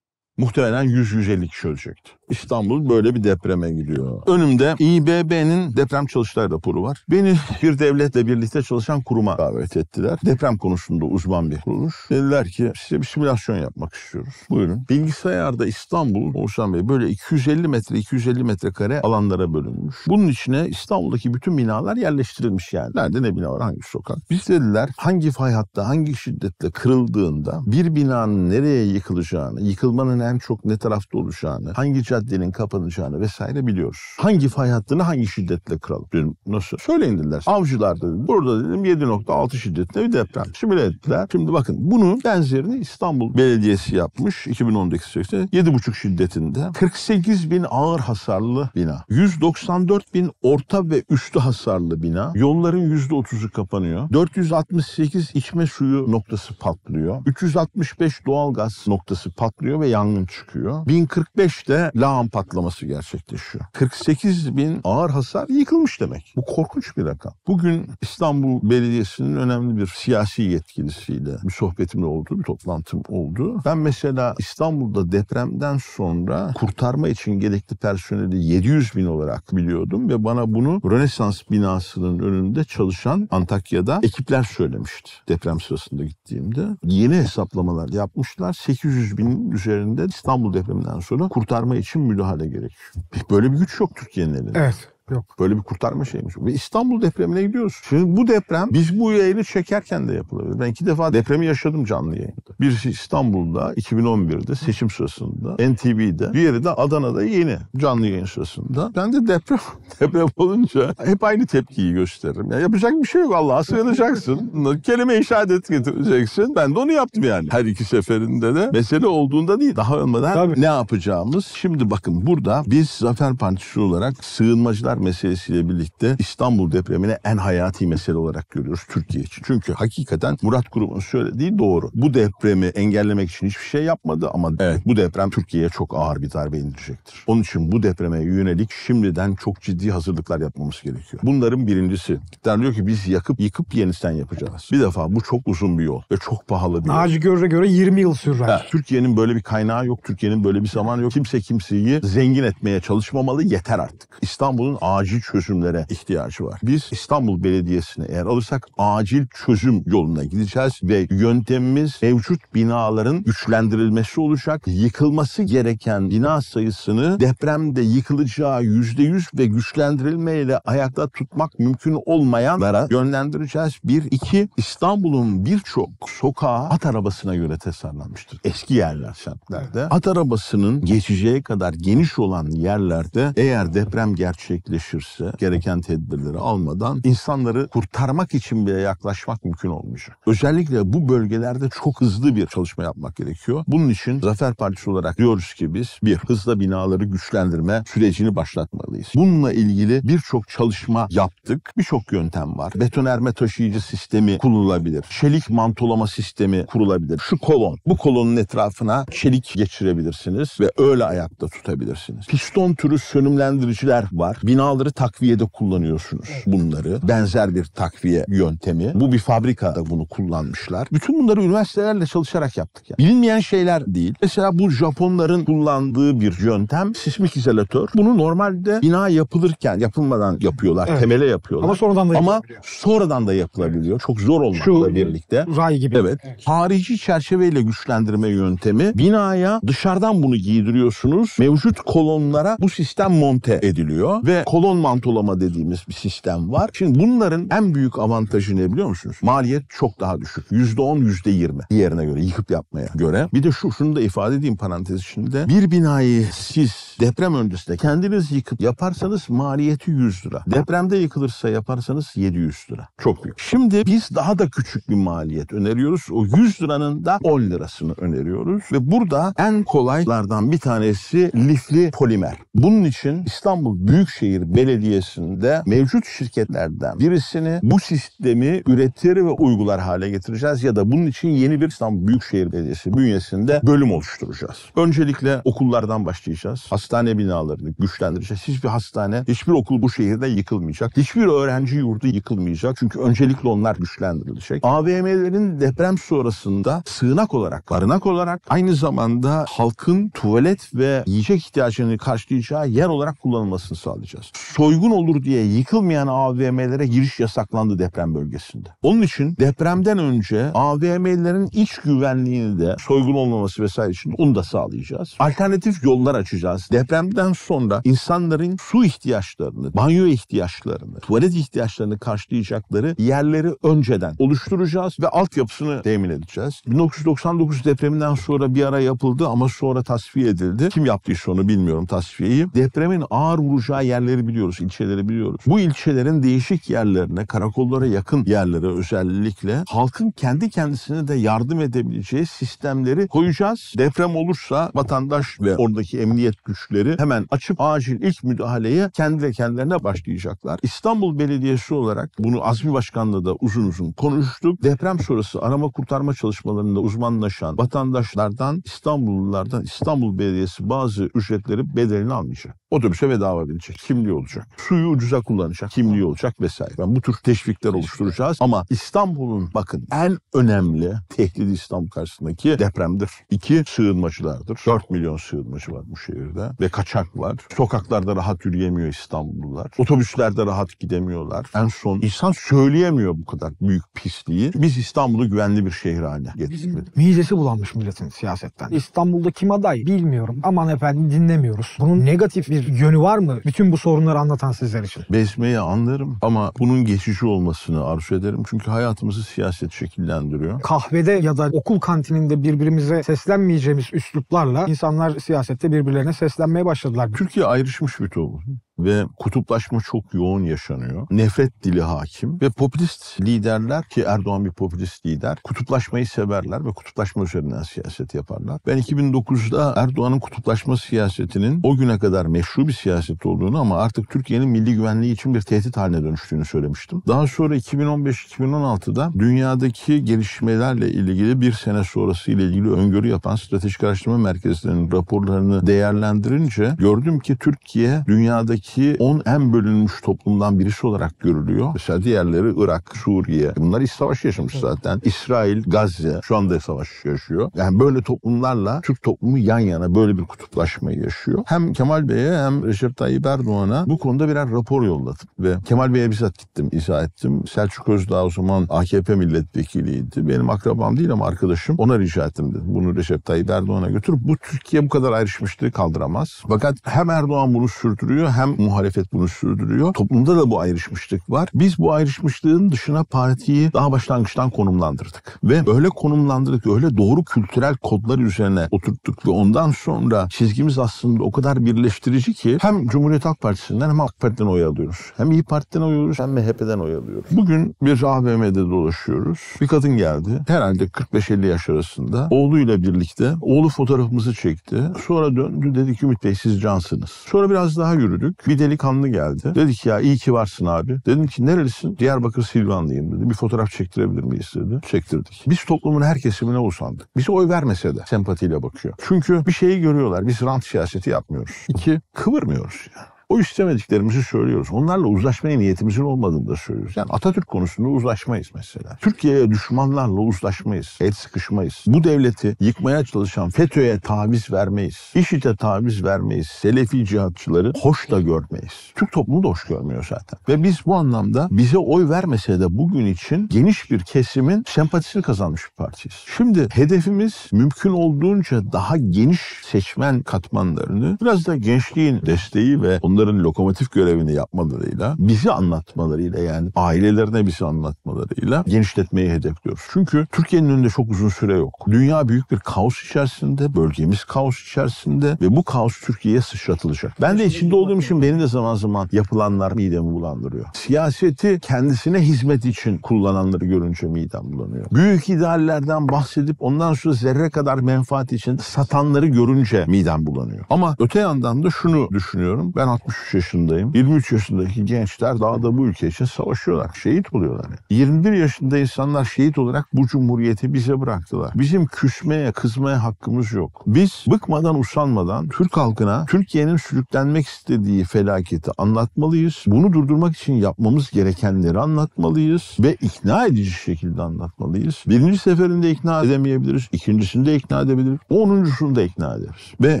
muhtemelen 100-150 kişi ölecekti. İstanbul böyle bir depreme gidiyor. Önümde İBB'nin deprem çalıştay raporu var. Beni bir devletle birlikte çalışan kuruma davet ettiler. Deprem konusunda uzman bir kuruluş. Dediler ki size bir simülasyon yapmak istiyoruz. Buyurun. Bilgisayarda İstanbul, Oğuzhan Bey böyle 250 metre 250 metrekare alanlara bölünmüş. Bunun içine İstanbul'daki bütün binalar yerleştirilmiş yani. Nerede ne bina var, hangi sokak. Biz dediler hangi fay hatta, hangi şiddetle kırıldığında bir binanın nereye yıkılacağını, yıkılmanın her en çok ne tarafta oluşacağını, hangi caddenin kapanacağını vesaire biliyoruz. Hangi fay hattını hangi şiddetle kıralım? Dedim nasıl? Söyleyin dediler. Avcılar dedim. Burada dedim 7.6 şiddetli bir deprem. Şimdi dediler. Şimdi bakın bunun benzerini İstanbul Belediyesi yapmış 2018'de 7.5 şiddetinde 48 bin ağır hasarlı bina, 194 bin orta ve üstü hasarlı bina, yolların %30'u kapanıyor. 468 içme suyu noktası patlıyor. 365 doğal gaz noktası patlıyor ve yangın yangın çıkıyor. 1045'te lağım patlaması gerçekleşiyor. 48 bin ağır hasar yıkılmış demek. Bu korkunç bir rakam. Bugün İstanbul Belediyesi'nin önemli bir siyasi yetkilisiyle bir sohbetim oldu, bir toplantım oldu. Ben mesela İstanbul'da depremden sonra kurtarma için gerekli personeli 700 bin olarak biliyordum ve bana bunu Rönesans binasının önünde çalışan Antakya'da ekipler söylemişti deprem sırasında gittiğimde. Yeni hesaplamalar yapmışlar. 800 binin üzerinde İstanbul depreminden sonra kurtarma için müdahale gerekiyor. Böyle bir güç yok Türkiye'nin elinde. Evet. Yok. Böyle bir kurtarma şeymiş. Ve İstanbul depremine gidiyoruz. Şimdi bu deprem biz bu yayını çekerken de yapılabilir. Ben iki defa depremi yaşadım canlı yayında. Birisi İstanbul'da 2011'de seçim sırasında NTV'de. Diğeri de Adana'da yeni canlı yayın sırasında. Ben de deprem *laughs* deprem olunca hep aynı tepkiyi gösteririm. Ya yapacak bir şey yok Allah'a sığınacaksın. *laughs* Kelime-i şehadet getireceksin. Ben de onu yaptım yani. Her iki seferinde de mesele olduğunda değil. Daha olmadan Tabii. ne yapacağımız. Şimdi bakın burada biz Zafer Partisi olarak sığınmacılar konutlar meselesiyle birlikte İstanbul depremine en hayati mesele olarak görüyoruz Türkiye için. Çünkü hakikaten Murat Kurum'un söylediği doğru. Bu depremi engellemek için hiçbir şey yapmadı ama evet. bu deprem Türkiye'ye çok ağır bir darbe indirecektir. Onun için bu depreme yönelik şimdiden çok ciddi hazırlıklar yapmamız gerekiyor. Bunların birincisi. İktidar diyor ki biz yakıp yıkıp yenisten yapacağız. Bir defa bu çok uzun bir yol ve çok pahalı bir yol. Naci göre 20 yıl sürer. Evet. Türkiye'nin böyle bir kaynağı yok. Türkiye'nin böyle bir zamanı yok. Kimse kimseyi zengin etmeye çalışmamalı. Yeter artık. İstanbul'un acil çözümlere ihtiyacı var. Biz İstanbul Belediyesi'ne eğer alırsak acil çözüm yoluna gideceğiz ve yöntemimiz mevcut binaların güçlendirilmesi olacak. Yıkılması gereken bina sayısını depremde yıkılacağı yüzde yüz ve güçlendirilmeyle ayakta tutmak mümkün olmayanlara yönlendireceğiz. Bir, iki, İstanbul'un birçok sokağı at arabasına göre tasarlanmıştır. Eski yerler, şartlarda At arabasının geçeceği kadar geniş olan yerlerde eğer deprem gerçekleşti sertleşirse gereken tedbirleri almadan insanları kurtarmak için bile yaklaşmak mümkün olmayacak. Özellikle bu bölgelerde çok hızlı bir çalışma yapmak gerekiyor. Bunun için Zafer Partisi olarak diyoruz ki biz bir hızla binaları güçlendirme sürecini başlatmalıyız. Bununla ilgili birçok çalışma yaptık. Birçok yöntem var. Betonerme taşıyıcı sistemi kullanılabilir. Çelik mantolama sistemi kurulabilir. Şu kolon, bu kolonun etrafına çelik geçirebilirsiniz ve öyle ayakta tutabilirsiniz. Piston türü sönümlendiriciler var. Bina binaları takviyede kullanıyorsunuz bunları. Benzer bir takviye yöntemi. Bu bir fabrikada bunu kullanmışlar. Bütün bunları üniversitelerle çalışarak yaptık. Yani. Bilinmeyen şeyler değil. Mesela bu Japonların kullandığı bir yöntem sismik izolatör. Bunu normalde bina yapılırken yapılmadan yapıyorlar. Evet. Temele yapıyorlar. Ama sonradan da Ama sonradan da yapılabiliyor. Çok zor olmakla Şu, birlikte. Ray gibi. Evet. evet. Harici çerçeveyle güçlendirme yöntemi. Binaya dışarıdan bunu giydiriyorsunuz. Mevcut kolonlara bu sistem monte ediliyor ve kolon mantolama dediğimiz bir sistem var. Şimdi bunların en büyük avantajı ne biliyor musunuz? Maliyet çok daha düşük. Yüzde on, yüzde yirmi diğerine göre, yıkıp yapmaya göre. Bir de şu, şunu da ifade edeyim parantez içinde. Bir binayı siz deprem öncesinde kendiniz yıkıp yaparsanız maliyeti 100 lira. Depremde yıkılırsa yaparsanız 700 lira. Çok büyük. Şimdi biz daha da küçük bir maliyet öneriyoruz. O 100 liranın da 10 lirasını öneriyoruz. Ve burada en kolaylardan bir tanesi lifli polimer. Bunun için İstanbul Büyükşehir Büyükşehir Belediyesi'nde mevcut şirketlerden birisini bu sistemi üretir ve uygular hale getireceğiz ya da bunun için yeni bir İstanbul Büyükşehir Belediyesi bünyesinde bölüm oluşturacağız. Öncelikle okullardan başlayacağız. Hastane binalarını güçlendireceğiz. Hiçbir hastane, hiçbir okul bu şehirde yıkılmayacak. Hiçbir öğrenci yurdu yıkılmayacak. Çünkü öncelikle onlar güçlendirilecek. AVM'lerin deprem sonrasında sığınak olarak, barınak olarak aynı zamanda halkın tuvalet ve yiyecek ihtiyacını karşılayacağı yer olarak kullanılmasını sağlayacağız soygun olur diye yıkılmayan AVM'lere giriş yasaklandı deprem bölgesinde. Onun için depremden önce AVM'lerin iç güvenliğini de soygun olmaması vesaire için onu da sağlayacağız. Alternatif yollar açacağız. Depremden sonra insanların su ihtiyaçlarını, banyo ihtiyaçlarını, tuvalet ihtiyaçlarını karşılayacakları yerleri önceden oluşturacağız ve altyapısını temin edeceğiz. 1999 depreminden sonra bir ara yapıldı ama sonra tasfiye edildi. Kim yaptıysa onu bilmiyorum tasfiyeyi. Depremin ağır vuracağı yerleri şehirleri biliyoruz, ilçeleri biliyoruz. Bu ilçelerin değişik yerlerine, karakollara yakın yerlere özellikle halkın kendi kendisine de yardım edebileceği sistemleri koyacağız. Deprem olursa vatandaş ve oradaki emniyet güçleri hemen açıp acil ilk müdahaleye kendi ve kendilerine başlayacaklar. İstanbul Belediyesi olarak bunu Azmi Başkan'la da uzun uzun konuştuk. Deprem sonrası arama kurtarma çalışmalarında uzmanlaşan vatandaşlardan, İstanbullulardan İstanbul Belediyesi bazı ücretleri bedelini almayacak. Otobüse bedava binecek. Kimliği olacak. Suyu ucuza kullanacak. Kimliği olacak vesaire. Ben bu tür teşvikler oluşturacağız. Ama İstanbul'un bakın en önemli tehdidi İstanbul karşısındaki depremdir. İki sığınmacılardır. 4 milyon sığınmacı var bu şehirde ve kaçak var. Sokaklarda rahat yürüyemiyor İstanbullular. Otobüslerde rahat gidemiyorlar. En son insan söyleyemiyor bu kadar büyük pisliği. Biz İstanbul'u güvenli bir şehir haline getirdik. Midesi bulanmış milletin siyasetten. İstanbul'da kim aday bilmiyorum. Aman efendim dinlemiyoruz. Bunun negatif bir bir yönü var mı bütün bu sorunları anlatan sizler için? Besmeyi anlarım ama bunun geçici olmasını arzu ederim. Çünkü hayatımızı siyaset şekillendiriyor. Kahvede ya da okul kantininde birbirimize seslenmeyeceğimiz üsluplarla insanlar siyasette birbirlerine seslenmeye başladılar. Türkiye ayrışmış bir toplum ve kutuplaşma çok yoğun yaşanıyor. Nefret dili hakim ve popülist liderler ki Erdoğan bir popülist lider kutuplaşmayı severler ve kutuplaşma üzerinden siyaset yaparlar. Ben 2009'da Erdoğan'ın kutuplaşma siyasetinin o güne kadar meşru bir siyaset olduğunu ama artık Türkiye'nin milli güvenliği için bir tehdit haline dönüştüğünü söylemiştim. Daha sonra 2015-2016'da dünyadaki gelişmelerle ilgili bir sene sonrası ile ilgili öngörü yapan Stratejik Araştırma Merkezlerinin raporlarını değerlendirince gördüm ki Türkiye dünyadaki bölgedeki 10 en bölünmüş toplumdan birisi olarak görülüyor. Mesela diğerleri Irak, Suriye. Bunlar iç savaş yaşamış zaten. İsrail, Gazze şu anda savaş yaşıyor. Yani böyle toplumlarla Türk toplumu yan yana böyle bir kutuplaşmayı yaşıyor. Hem Kemal Bey'e hem Recep Tayyip Erdoğan'a bu konuda birer rapor yolladım. Ve Kemal Bey'e bizzat gittim, izah ettim. Selçuk Özdağ o zaman AKP milletvekiliydi. Benim akrabam değil ama arkadaşım. Ona rica ettim dedim. Bunu Recep Tayyip Erdoğan'a götür. Bu Türkiye bu kadar ayrışmışlığı kaldıramaz. Fakat hem Erdoğan bunu sürdürüyor hem muhalefet bunu sürdürüyor. Toplumda da bu ayrışmışlık var. Biz bu ayrışmışlığın dışına partiyi daha başlangıçtan konumlandırdık. Ve öyle konumlandırdık, öyle doğru kültürel kodlar üzerine oturttuk ve ondan sonra çizgimiz aslında o kadar birleştirici ki hem Cumhuriyet Halk Partisi'nden hem AK Parti'den oy alıyoruz. Hem İyi Parti'den oy alıyoruz hem MHP'den oy alıyoruz. Bugün bir AVM'de dolaşıyoruz. Bir kadın geldi. Herhalde 45-50 yaş arasında. Oğluyla birlikte. Oğlu fotoğrafımızı çekti. Sonra döndü dedi ki Ümit Bey siz cansınız. Sonra biraz daha yürüdük bir delikanlı geldi. Dedi ki ya iyi ki varsın abi. Dedim ki nerelisin? Diyarbakır Silvanlıyım dedi. Bir fotoğraf çektirebilir miyiz dedi. Çektirdik. Biz toplumun her kesimine usandık. Bize oy vermese de sempatiyle bakıyor. Çünkü bir şeyi görüyorlar. Biz rant siyaseti yapmıyoruz. İki, kıvırmıyoruz yani. O istemediklerimizi söylüyoruz. Onlarla uzlaşmaya niyetimizin olmadığını da söylüyoruz. Yani Atatürk konusunda uzlaşmayız mesela. Türkiye'ye düşmanlarla uzlaşmayız. El sıkışmayız. Bu devleti yıkmaya çalışan FETÖ'ye taviz vermeyiz. IŞİD'e taviz vermeyiz. Selefi cihatçıları hoş da görmeyiz. Türk toplumu da hoş görmüyor zaten. Ve biz bu anlamda bize oy vermese de bugün için geniş bir kesimin sempatisini kazanmış bir partiyiz. Şimdi hedefimiz mümkün olduğunca daha geniş seçmen katmanlarını biraz da gençliğin desteği ve onların onların lokomotif görevini yapmalarıyla, bizi anlatmalarıyla yani ailelerine bizi anlatmalarıyla genişletmeyi hedefliyoruz. Çünkü Türkiye'nin önünde çok uzun süre yok. Dünya büyük bir kaos içerisinde, bölgemiz kaos içerisinde ve bu kaos Türkiye'ye sıçratılacak. Ben de içinde olduğum için beni de zaman zaman yapılanlar midemi bulandırıyor. Siyaseti kendisine hizmet için kullananları görünce midem bulanıyor. Büyük ideallerden bahsedip ondan sonra zerre kadar menfaat için satanları görünce midem bulanıyor. Ama öte yandan da şunu düşünüyorum. Ben 63 yaşındayım. 23 yaşındaki gençler daha da bu ülke için savaşıyorlar. Şehit oluyorlar. Yani. 21 yaşında insanlar şehit olarak bu cumhuriyeti bize bıraktılar. Bizim küsmeye, kızmaya hakkımız yok. Biz bıkmadan, usanmadan Türk halkına Türkiye'nin sürüklenmek istediği felaketi anlatmalıyız. Bunu durdurmak için yapmamız gerekenleri anlatmalıyız ve ikna edici şekilde anlatmalıyız. Birinci seferinde ikna edemeyebiliriz. ikincisinde ikna edebiliriz. Onuncusunda ikna ederiz. Ve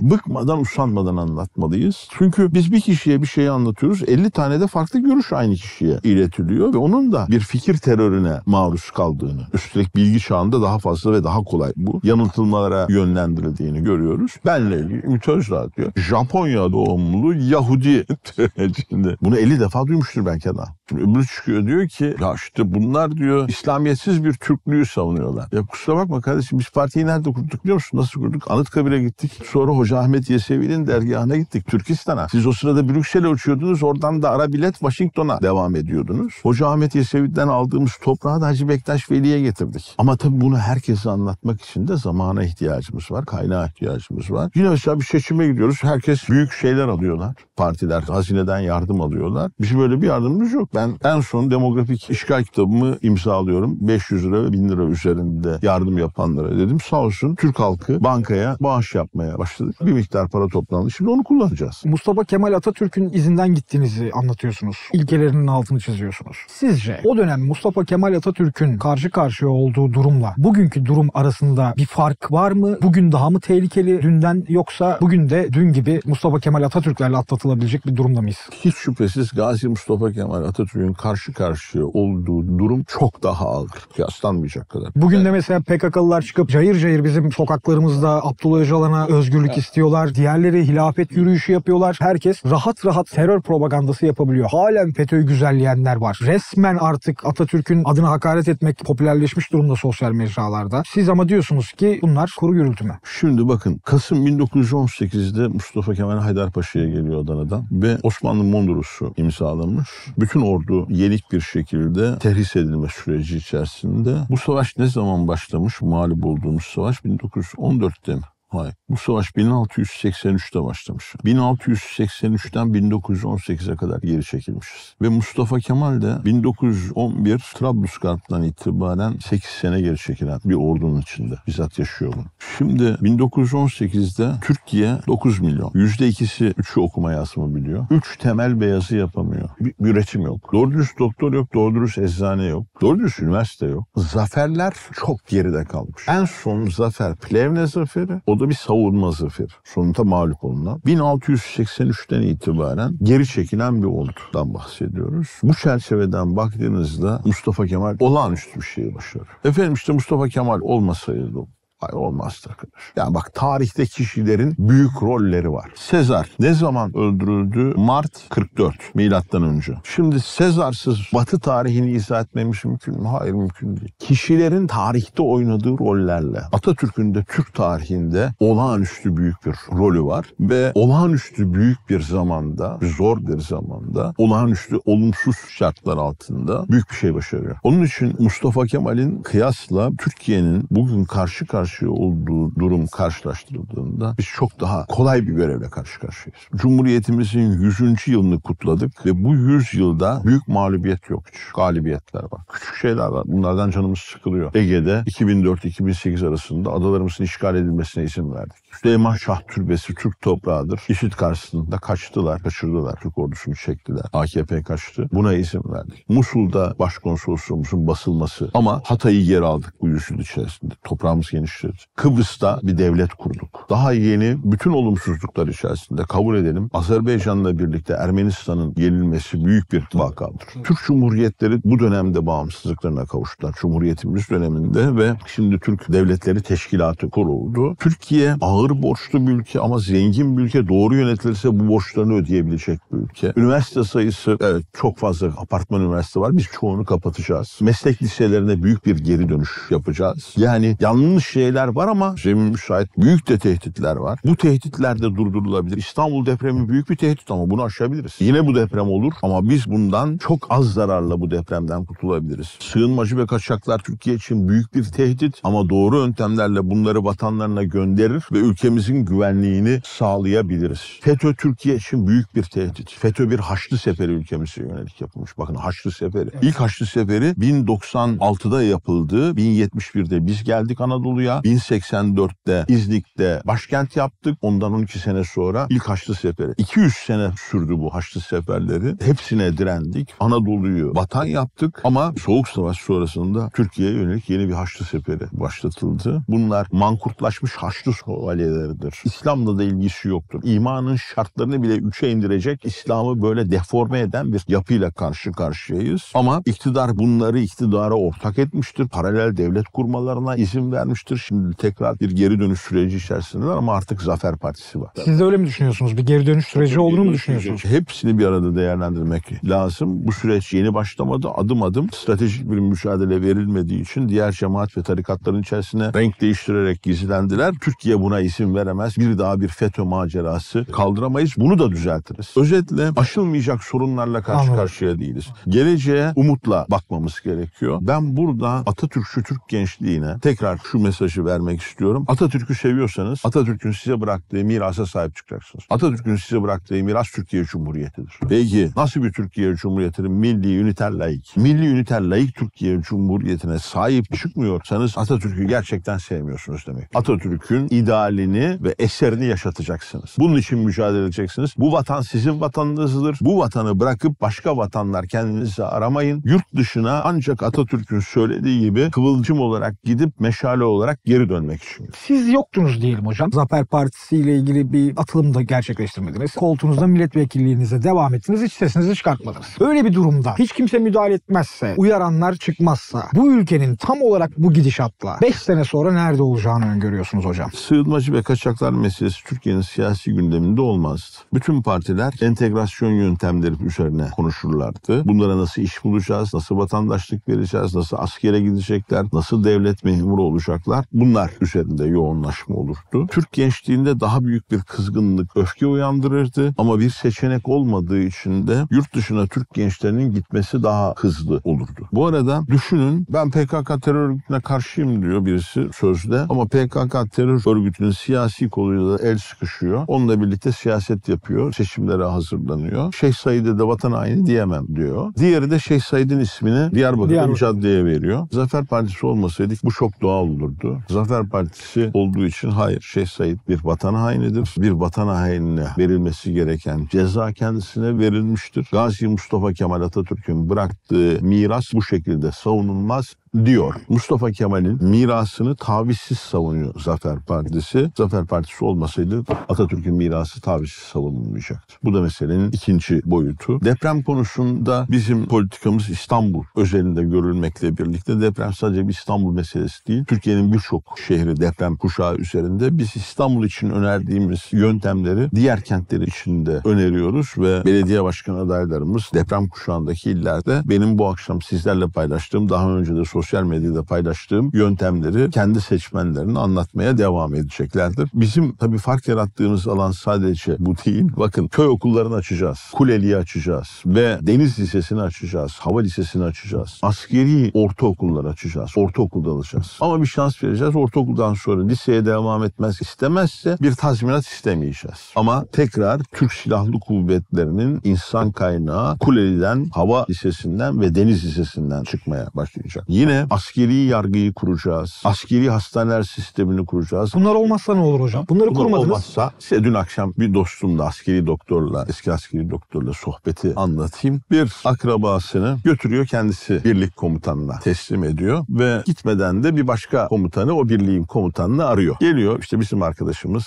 bıkmadan, usanmadan anlatmalıyız. Çünkü biz bir kişiye bir şey anlatıyoruz. 50 tane de farklı görüş aynı kişiye iletiliyor ve onun da bir fikir terörüne maruz kaldığını, üstelik bilgi çağında daha fazla ve daha kolay bu yanıltılmalara yönlendirildiğini görüyoruz. Benle ilgili mütörz atıyor. Japonya doğumlu Yahudi *laughs* tercihinde. Bunu 50 defa duymuştur belki adam. Şimdi öbürü çıkıyor diyor ki ya işte bunlar diyor İslamiyetsiz bir Türklüğü savunuyorlar. Ya kusura bakma kardeşim biz partiyi nerede kurduk biliyor musun? Nasıl kurduk? Anıtkabir'e gittik. Sonra Hoca Ahmet Yesevi'nin dergahına gittik Türkistan'a. Siz o sırada Brüksel'e uçuyordunuz. Oradan da ara bilet Washington'a devam ediyordunuz. Hoca Ahmet Yesevi'den aldığımız toprağı da Hacı Bektaş Veli'ye getirdik. Ama tabii bunu herkese anlatmak için de zamana ihtiyacımız var. Kaynağa ihtiyacımız var. Yine mesela bir seçime gidiyoruz. Herkes büyük şeyler alıyorlar. Partiler hazineden yardım alıyorlar. Bizim böyle bir yardımımız yok. Ben ben en son demografik işgal kitabımı imzalıyorum. 500 lira ve 1000 lira üzerinde yardım yapanlara dedim. Sağ olsun Türk halkı bankaya bağış yapmaya başladı. Bir miktar para toplandı. Şimdi onu kullanacağız. Mustafa Kemal Atatürk'ün izinden gittiğinizi anlatıyorsunuz. İlkelerinin altını çiziyorsunuz. Sizce o dönem Mustafa Kemal Atatürk'ün karşı karşıya olduğu durumla bugünkü durum arasında bir fark var mı? Bugün daha mı tehlikeli dünden yoksa bugün de dün gibi Mustafa Kemal Atatürk'lerle atlatılabilecek bir durumda mıyız? Hiç şüphesiz Gazi Mustafa Kemal Atatürk suyun karşı karşıya olduğu durum çok daha ağır. Kıyaslanmayacak kadar. Bugün evet. de mesela PKK'lılar çıkıp cayır cayır bizim sokaklarımızda Abdullah Öcalan'a özgürlük evet. istiyorlar. Diğerleri hilafet yürüyüşü yapıyorlar. Herkes rahat rahat terör propagandası yapabiliyor. Halen FETÖ'yü güzelleyenler var. Resmen artık Atatürk'ün adına hakaret etmek popülerleşmiş durumda sosyal mecralarda. Siz ama diyorsunuz ki bunlar kuru gürültüme. Şimdi bakın Kasım 1918'de Mustafa Kemal Haydarpaşa'ya geliyor Adana'dan ve Osmanlı Mondros'u imzalanmış. Bütün ordu yenik bir şekilde terhis edilme süreci içerisinde. Bu savaş ne zaman başlamış? Mağlup olduğumuz savaş 1914'te mi? Hayır. Bu savaş 1683'te başlamış. 1683'ten 1918'e kadar geri çekilmişiz. Ve Mustafa Kemal de 1911 Trablusgarp'tan itibaren 8 sene geri çekilen bir ordunun içinde. Bizzat yaşıyor bunu. Şimdi 1918'de Türkiye 9 milyon. yüzde ikisi 3'ü okuma yazma biliyor. 3 temel beyazı yapamıyor. Bir, bir üretim yok. Doğru dürüst doktor yok. Doğru dürüst eczane yok. Doğru dürüst üniversite yok. Zaferler çok geride kalmış. En son zafer Plevne zaferi. O da bir savunma zaferi. Sonunda mağlup olunan. 1683'ten itibaren geri çekilen bir ordudan bahsediyoruz. Bu çerçeveden baktığınızda Mustafa Kemal olağanüstü bir şey başarıyor. Efendim işte Mustafa Kemal olmasaydı Hayır olmaz arkadaş. Yani bak tarihte kişilerin büyük rolleri var. Sezar ne zaman öldürüldü? Mart 44 milattan önce. Şimdi Sezarsız Batı tarihini izah etmemiz mümkün mü? Hayır mümkün değil. Kişilerin tarihte oynadığı rollerle Atatürk'ün de Türk tarihinde olağanüstü büyük bir rolü var ve olağanüstü büyük bir zamanda, zor bir zamanda, olağanüstü olumsuz şartlar altında büyük bir şey başarıyor. Onun için Mustafa Kemal'in kıyasla Türkiye'nin bugün karşı karşı karşı olduğu durum karşılaştırıldığında biz çok daha kolay bir görevle karşı karşıyayız. Cumhuriyetimizin 100. yılını kutladık ve bu 100 yılda büyük mağlubiyet yok. Küçük galibiyetler var. Küçük şeyler var. Bunlardan canımız sıkılıyor. Ege'de 2004-2008 arasında adalarımızın işgal edilmesine izin verdik. Süleyman Şah Türbesi Türk toprağıdır. İşit karşısında kaçtılar, kaçırdılar. Türk ordusunu çektiler. AKP kaçtı. Buna izin verdik. Musul'da başkonsolosluğumuzun basılması ama Hatay'ı geri aldık bu yüzyıl içerisinde. Toprağımız geniş başladı. Kıbrıs'ta bir devlet kurduk. Daha yeni bütün olumsuzluklar içerisinde kabul edelim. Azerbaycan'la birlikte Ermenistan'ın yenilmesi büyük bir vakadır. Türk Cumhuriyetleri bu dönemde bağımsızlıklarına kavuştular. Cumhuriyetimiz döneminde ve şimdi Türk Devletleri Teşkilatı kuruldu. Türkiye ağır borçlu bir ülke ama zengin bir ülke. Doğru yönetilirse bu borçlarını ödeyebilecek bir ülke. Üniversite sayısı evet çok fazla apartman üniversite var. Biz çoğunu kapatacağız. Meslek liselerine büyük bir geri dönüş yapacağız. Yani yanlış şey şeyler var ama zemin müsait büyük de tehditler var. Bu tehditler de durdurulabilir. İstanbul depremi büyük bir tehdit ama bunu aşabiliriz. Yine bu deprem olur ama biz bundan çok az zararla bu depremden kurtulabiliriz. Sığınmacı ve kaçaklar Türkiye için büyük bir tehdit ama doğru yöntemlerle bunları vatanlarına gönderir ve ülkemizin güvenliğini sağlayabiliriz. FETÖ Türkiye için büyük bir tehdit. FETÖ bir Haçlı Seferi ülkemize yönelik yapılmış. Bakın Haçlı Seferi. İlk Haçlı Seferi 1096'da yapıldı. 1071'de biz geldik Anadolu'ya sonra 1084'te İznik'te başkent yaptık. Ondan 12 sene sonra ilk Haçlı Seferi. 200 sene sürdü bu Haçlı Seferleri. Hepsine direndik. Anadolu'yu vatan yaptık ama Soğuk Savaş sonrasında Türkiye'ye yönelik yeni bir Haçlı Seferi başlatıldı. Bunlar mankurtlaşmış Haçlı şövalyeleridir. İslam'la da ilgisi yoktur. İmanın şartlarını bile üçe indirecek, İslam'ı böyle deforme eden bir yapıyla karşı karşıyayız. Ama iktidar bunları iktidara ortak etmiştir. Paralel devlet kurmalarına izin vermiştir. Şimdi tekrar bir geri dönüş süreci içerisindeler ama artık Zafer Partisi var. Siz de öyle mi düşünüyorsunuz? Bir geri dönüş süreci Tabii olduğunu mu düşünüyorsunuz? Hepsini bir arada değerlendirmek lazım. Bu süreç yeni başlamadı. Adım adım stratejik bir mücadele verilmediği için diğer cemaat ve tarikatların içerisine renk değiştirerek gizlendiler. Türkiye buna isim veremez. Bir daha bir FETÖ macerası kaldıramayız. Bunu da düzeltiriz. Özetle aşılmayacak sorunlarla karşı Anladım. karşıya değiliz. Geleceğe umutla bakmamız gerekiyor. Ben burada Atatürkçü Türk gençliğine tekrar şu mesajı mesajı vermek istiyorum. Atatürk'ü seviyorsanız Atatürk'ün size bıraktığı mirasa sahip çıkacaksınız. Atatürk'ün size bıraktığı miras Türkiye Cumhuriyeti'dir. Peki nasıl bir Türkiye Cumhuriyeti'nin milli, üniter, laik? Milli, üniter, laik Türkiye Cumhuriyeti'ne sahip çıkmıyorsanız Atatürk'ü gerçekten sevmiyorsunuz demek. Atatürk'ün idealini ve eserini yaşatacaksınız. Bunun için mücadele edeceksiniz. Bu vatan sizin vatanınızdır. Bu vatanı bırakıp başka vatanlar kendinizi aramayın. Yurt dışına ancak Atatürk'ün söylediği gibi kıvılcım olarak gidip meşale olarak geri dönmek için. Siz yoktunuz diyelim hocam. Zafer Partisi ile ilgili bir atılım da gerçekleştirmediniz. Koltuğunuzda milletvekilliğinize devam ettiniz. Hiç sesinizi çıkartmadınız. Öyle bir durumda hiç kimse müdahale etmezse, uyaranlar çıkmazsa bu ülkenin tam olarak bu gidişatla 5 sene sonra nerede olacağını öngörüyorsunuz hocam? Sığınmacı ve kaçaklar meselesi Türkiye'nin siyasi gündeminde olmazdı. Bütün partiler entegrasyon yöntemleri üzerine konuşurlardı. Bunlara nasıl iş bulacağız, nasıl vatandaşlık vereceğiz, nasıl askere gidecekler, nasıl devlet memuru olacaklar. Bunlar üzerinde yoğunlaşma olurdu. Türk gençliğinde daha büyük bir kızgınlık, öfke uyandırırdı ama bir seçenek olmadığı için de yurt dışına Türk gençlerinin gitmesi daha hızlı olurdu. Bu arada düşünün ben PKK terör örgütüne karşıyım diyor birisi sözde ama PKK terör örgütünün siyasi koluyla da el sıkışıyor. Onunla birlikte siyaset yapıyor, seçimlere hazırlanıyor. Şeyh Said'e de vatan haini diyemem diyor. Diğeri de Şeyh Said'in ismini Diyarbakır'da Diyarbakır. caddeye veriyor. Zafer Partisi olmasaydık bu çok doğal olurdu. Zafer Partisi olduğu için hayır Şeyh Said bir vatan hainidir. Bir vatan hainine verilmesi gereken ceza kendisine verilmiştir. Gazi Mustafa Kemal Atatürk'ün bıraktığı miras bu şekilde savunulmaz diyor. Mustafa Kemal'in mirasını tavizsiz savunuyor Zafer Partisi. Zafer Partisi olmasaydı Atatürk'ün mirası tavizsiz savunulmayacaktı. Bu da meselenin ikinci boyutu. Deprem konusunda bizim politikamız İstanbul özelinde görülmekle birlikte deprem sadece bir İstanbul meselesi değil. Türkiye'nin birçok şehri deprem kuşağı üzerinde biz İstanbul için önerdiğimiz yöntemleri diğer kentler için de öneriyoruz ve belediye başkanı adaylarımız deprem kuşağındaki illerde benim bu akşam sizlerle paylaştığım daha önce de soru sosyal medyada paylaştığım yöntemleri kendi seçmenlerine anlatmaya devam edeceklerdir. Bizim tabii fark yarattığımız alan sadece bu değil. Bakın köy okullarını açacağız, Kuleli'yi açacağız ve Deniz Lisesi'ni açacağız, Hava Lisesi'ni açacağız. Askeri ortaokullar açacağız, ortaokulda alacağız. Ama bir şans vereceğiz. Ortaokuldan sonra liseye devam etmez istemezse bir tazminat istemeyeceğiz. Ama tekrar Türk Silahlı Kuvvetleri'nin insan kaynağı Kuleli'den, Hava Lisesi'nden ve Deniz Lisesi'nden çıkmaya başlayacak. Yine Yine askeri yargıyı kuracağız. Askeri hastaneler sistemini kuracağız. Bunlar olmazsa ne olur hocam? Bunları Bunlar kurmadınız. Olmazsa size dün akşam bir dostumla askeri doktorla eski askeri doktorla sohbeti anlatayım. Bir akrabasını götürüyor kendisi birlik komutanına teslim ediyor ve gitmeden de bir başka komutanı o birliğin komutanını arıyor. Geliyor işte bizim arkadaşımız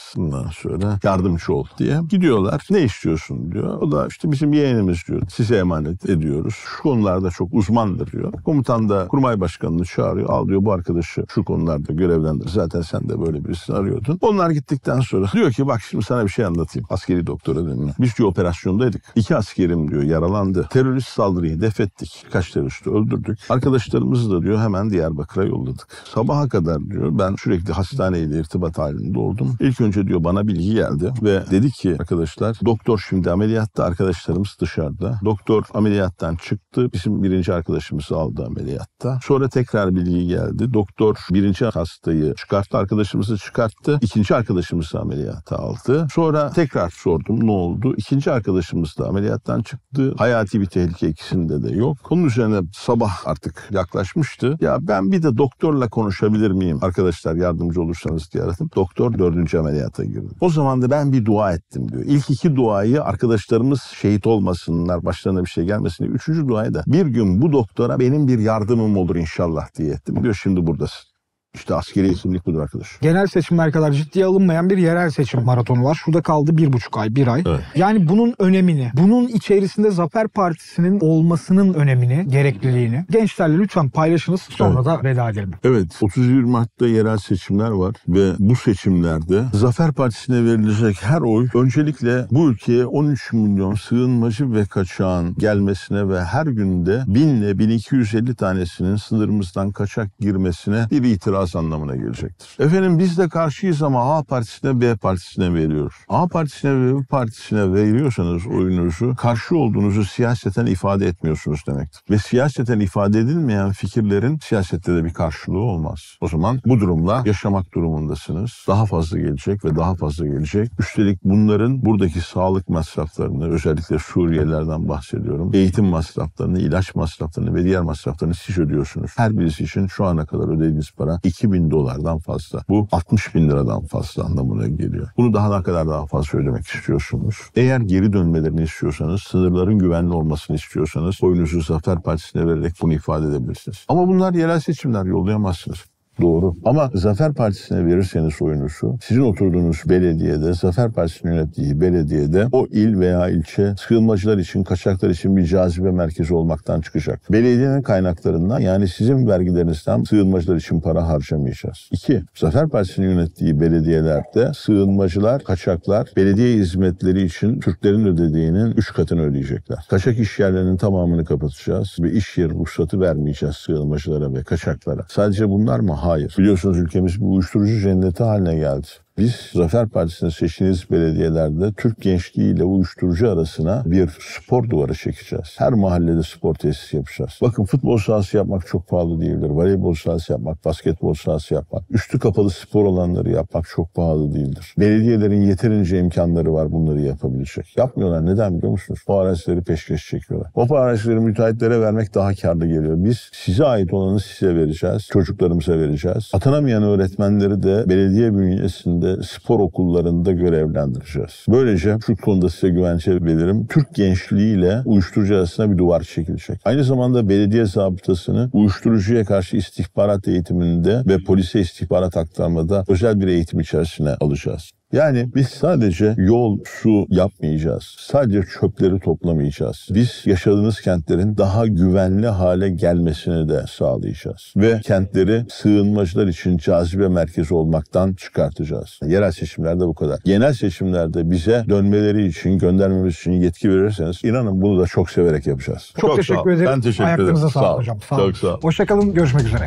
sonra yardımcı ol diye. Gidiyorlar ne istiyorsun diyor. O da işte bizim yeğenimiz diyor. Size emanet ediyoruz. Şu konularda çok uzmandır diyor. Komutan da kurmay başı başkanını çağırıyor. Al diyor bu arkadaşı şu konularda görevlendir. Zaten sen de böyle birisini arıyordun. Onlar gittikten sonra diyor ki bak şimdi sana bir şey anlatayım. Askeri doktora dönüyor. Biz diyor operasyondaydık. İki askerim diyor yaralandı. Terörist saldırıyı def ettik. Kaç teröristi öldürdük. Arkadaşlarımızı da diyor hemen Diyarbakır'a yolladık. Sabaha kadar diyor ben sürekli hastaneyle irtibat halinde oldum. İlk önce diyor bana bilgi geldi ve dedi ki arkadaşlar doktor şimdi ameliyatta arkadaşlarımız dışarıda. Doktor ameliyattan çıktı. Bizim birinci arkadaşımızı aldı ameliyatta. Sonra Sonra tekrar bilgi geldi. Doktor birinci hastayı çıkarttı. Arkadaşımızı çıkarttı. İkinci arkadaşımız ameliyata aldı. Sonra tekrar sordum ne oldu? İkinci arkadaşımız da ameliyattan çıktı. Hayati bir tehlike ikisinde de yok. Onun üzerine sabah artık yaklaşmıştı. Ya ben bir de doktorla konuşabilir miyim? Arkadaşlar yardımcı olursanız diye aradım. Doktor dördüncü ameliyata girdi. O zaman da ben bir dua ettim diyor. İlk iki duayı arkadaşlarımız şehit olmasınlar, başlarına bir şey gelmesin diye. Üçüncü duayı da bir gün bu doktora benim bir yardımım olur inşallah inşallah diye ettim. Diyor şimdi buradasın. İşte askeri isimlik budur arkadaş. Genel seçimler kadar ciddiye alınmayan bir yerel seçim maratonu var. Şurada kaldı bir buçuk ay, bir ay. Evet. Yani bunun önemini, bunun içerisinde Zafer Partisi'nin olmasının önemini, gerekliliğini gençlerle lütfen paylaşınız. Sonra evet. da veda edelim. Evet, 31 Mart'ta yerel seçimler var ve bu seçimlerde Zafer Partisi'ne verilecek her oy öncelikle bu ülkeye 13 milyon sığınmacı ve kaçağın gelmesine ve her günde 1000 ile 1250 tanesinin sınırımızdan kaçak girmesine bir itiraz şahıs anlamına gelecektir. Efendim biz de karşıyız ama A partisine B partisine veriyoruz. A partisine ve B partisine veriyorsanız oyununuzu karşı olduğunuzu siyaseten ifade etmiyorsunuz demektir. Ve siyaseten ifade edilmeyen fikirlerin siyasette de bir karşılığı olmaz. O zaman bu durumla yaşamak durumundasınız. Daha fazla gelecek ve daha fazla gelecek. Üstelik bunların buradaki sağlık masraflarını özellikle Suriyelilerden bahsediyorum. Eğitim masraflarını, ilaç masraflarını ve diğer masraflarını siz ödüyorsunuz. Her birisi için şu ana kadar ödediğiniz para 2000 dolardan fazla. Bu 60 bin liradan fazla anlamına geliyor. Bunu daha ne kadar daha fazla ödemek istiyorsunuz? Eğer geri dönmelerini istiyorsanız, sınırların güvenli olmasını istiyorsanız oyunuzu Zafer Partisi'ne vererek bunu ifade edebilirsiniz. Ama bunlar yerel seçimler yollayamazsınız. Doğru. Ama Zafer Partisi'ne verirseniz oyunu şu: sizin oturduğunuz belediyede, Zafer Partisi'nin yönettiği belediyede o il veya ilçe sığınmacılar için, kaçaklar için bir cazibe merkezi olmaktan çıkacak. Belediyenin kaynaklarından yani sizin vergilerinizden sığınmacılar için para harcamayacağız. İki, Zafer Partisi'nin yönettiği belediyelerde sığınmacılar, kaçaklar belediye hizmetleri için Türklerin ödediğinin üç katını ödeyecekler. Kaçak iş yerlerinin tamamını kapatacağız ve iş yeri ruhsatı vermeyeceğiz sığınmacılara ve kaçaklara. Sadece bunlar mı? Hayır. Biliyorsunuz ülkemiz bir uyuşturucu cenneti haline geldi. Biz Zafer Partisi'ne seçtiğiniz belediyelerde Türk gençliği ile uyuşturucu arasına bir spor duvarı çekeceğiz. Her mahallede spor tesisi yapacağız. Bakın futbol sahası yapmak çok pahalı değildir. Voleybol sahası yapmak, basketbol sahası yapmak, üstü kapalı spor alanları yapmak çok pahalı değildir. Belediyelerin yeterince imkanları var bunları yapabilecek. Yapmıyorlar. Neden biliyor musunuz? O araçları peşkeş çekiyorlar. O araçları müteahhitlere vermek daha karlı geliyor. Biz size ait olanı size vereceğiz. Çocuklarımıza vereceğiz. Atanamayan öğretmenleri de belediye bünyesinde de spor okullarında görevlendireceğiz. Böylece şu konuda size güvence veririm. Türk gençliğiyle uyuşturucu arasında bir duvar çekilecek. Aynı zamanda belediye zabıtasını uyuşturucuya karşı istihbarat eğitiminde ve polise istihbarat aktarmada özel bir eğitim içerisine alacağız. Yani biz sadece yol, su yapmayacağız. Sadece çöpleri toplamayacağız. Biz yaşadığınız kentlerin daha güvenli hale gelmesini de sağlayacağız. Ve kentleri sığınmacılar için cazibe merkezi olmaktan çıkartacağız. Yerel seçimlerde bu kadar. Genel seçimlerde bize dönmeleri için, göndermemiz için yetki verirseniz inanın bunu da çok severek yapacağız. Çok, çok teşekkür ederim. Ben teşekkür ederim. Ayaklarınıza sağlık sağ hocam. Sağ olun. Çok sağ olun. Hoşçakalın. Görüşmek üzere.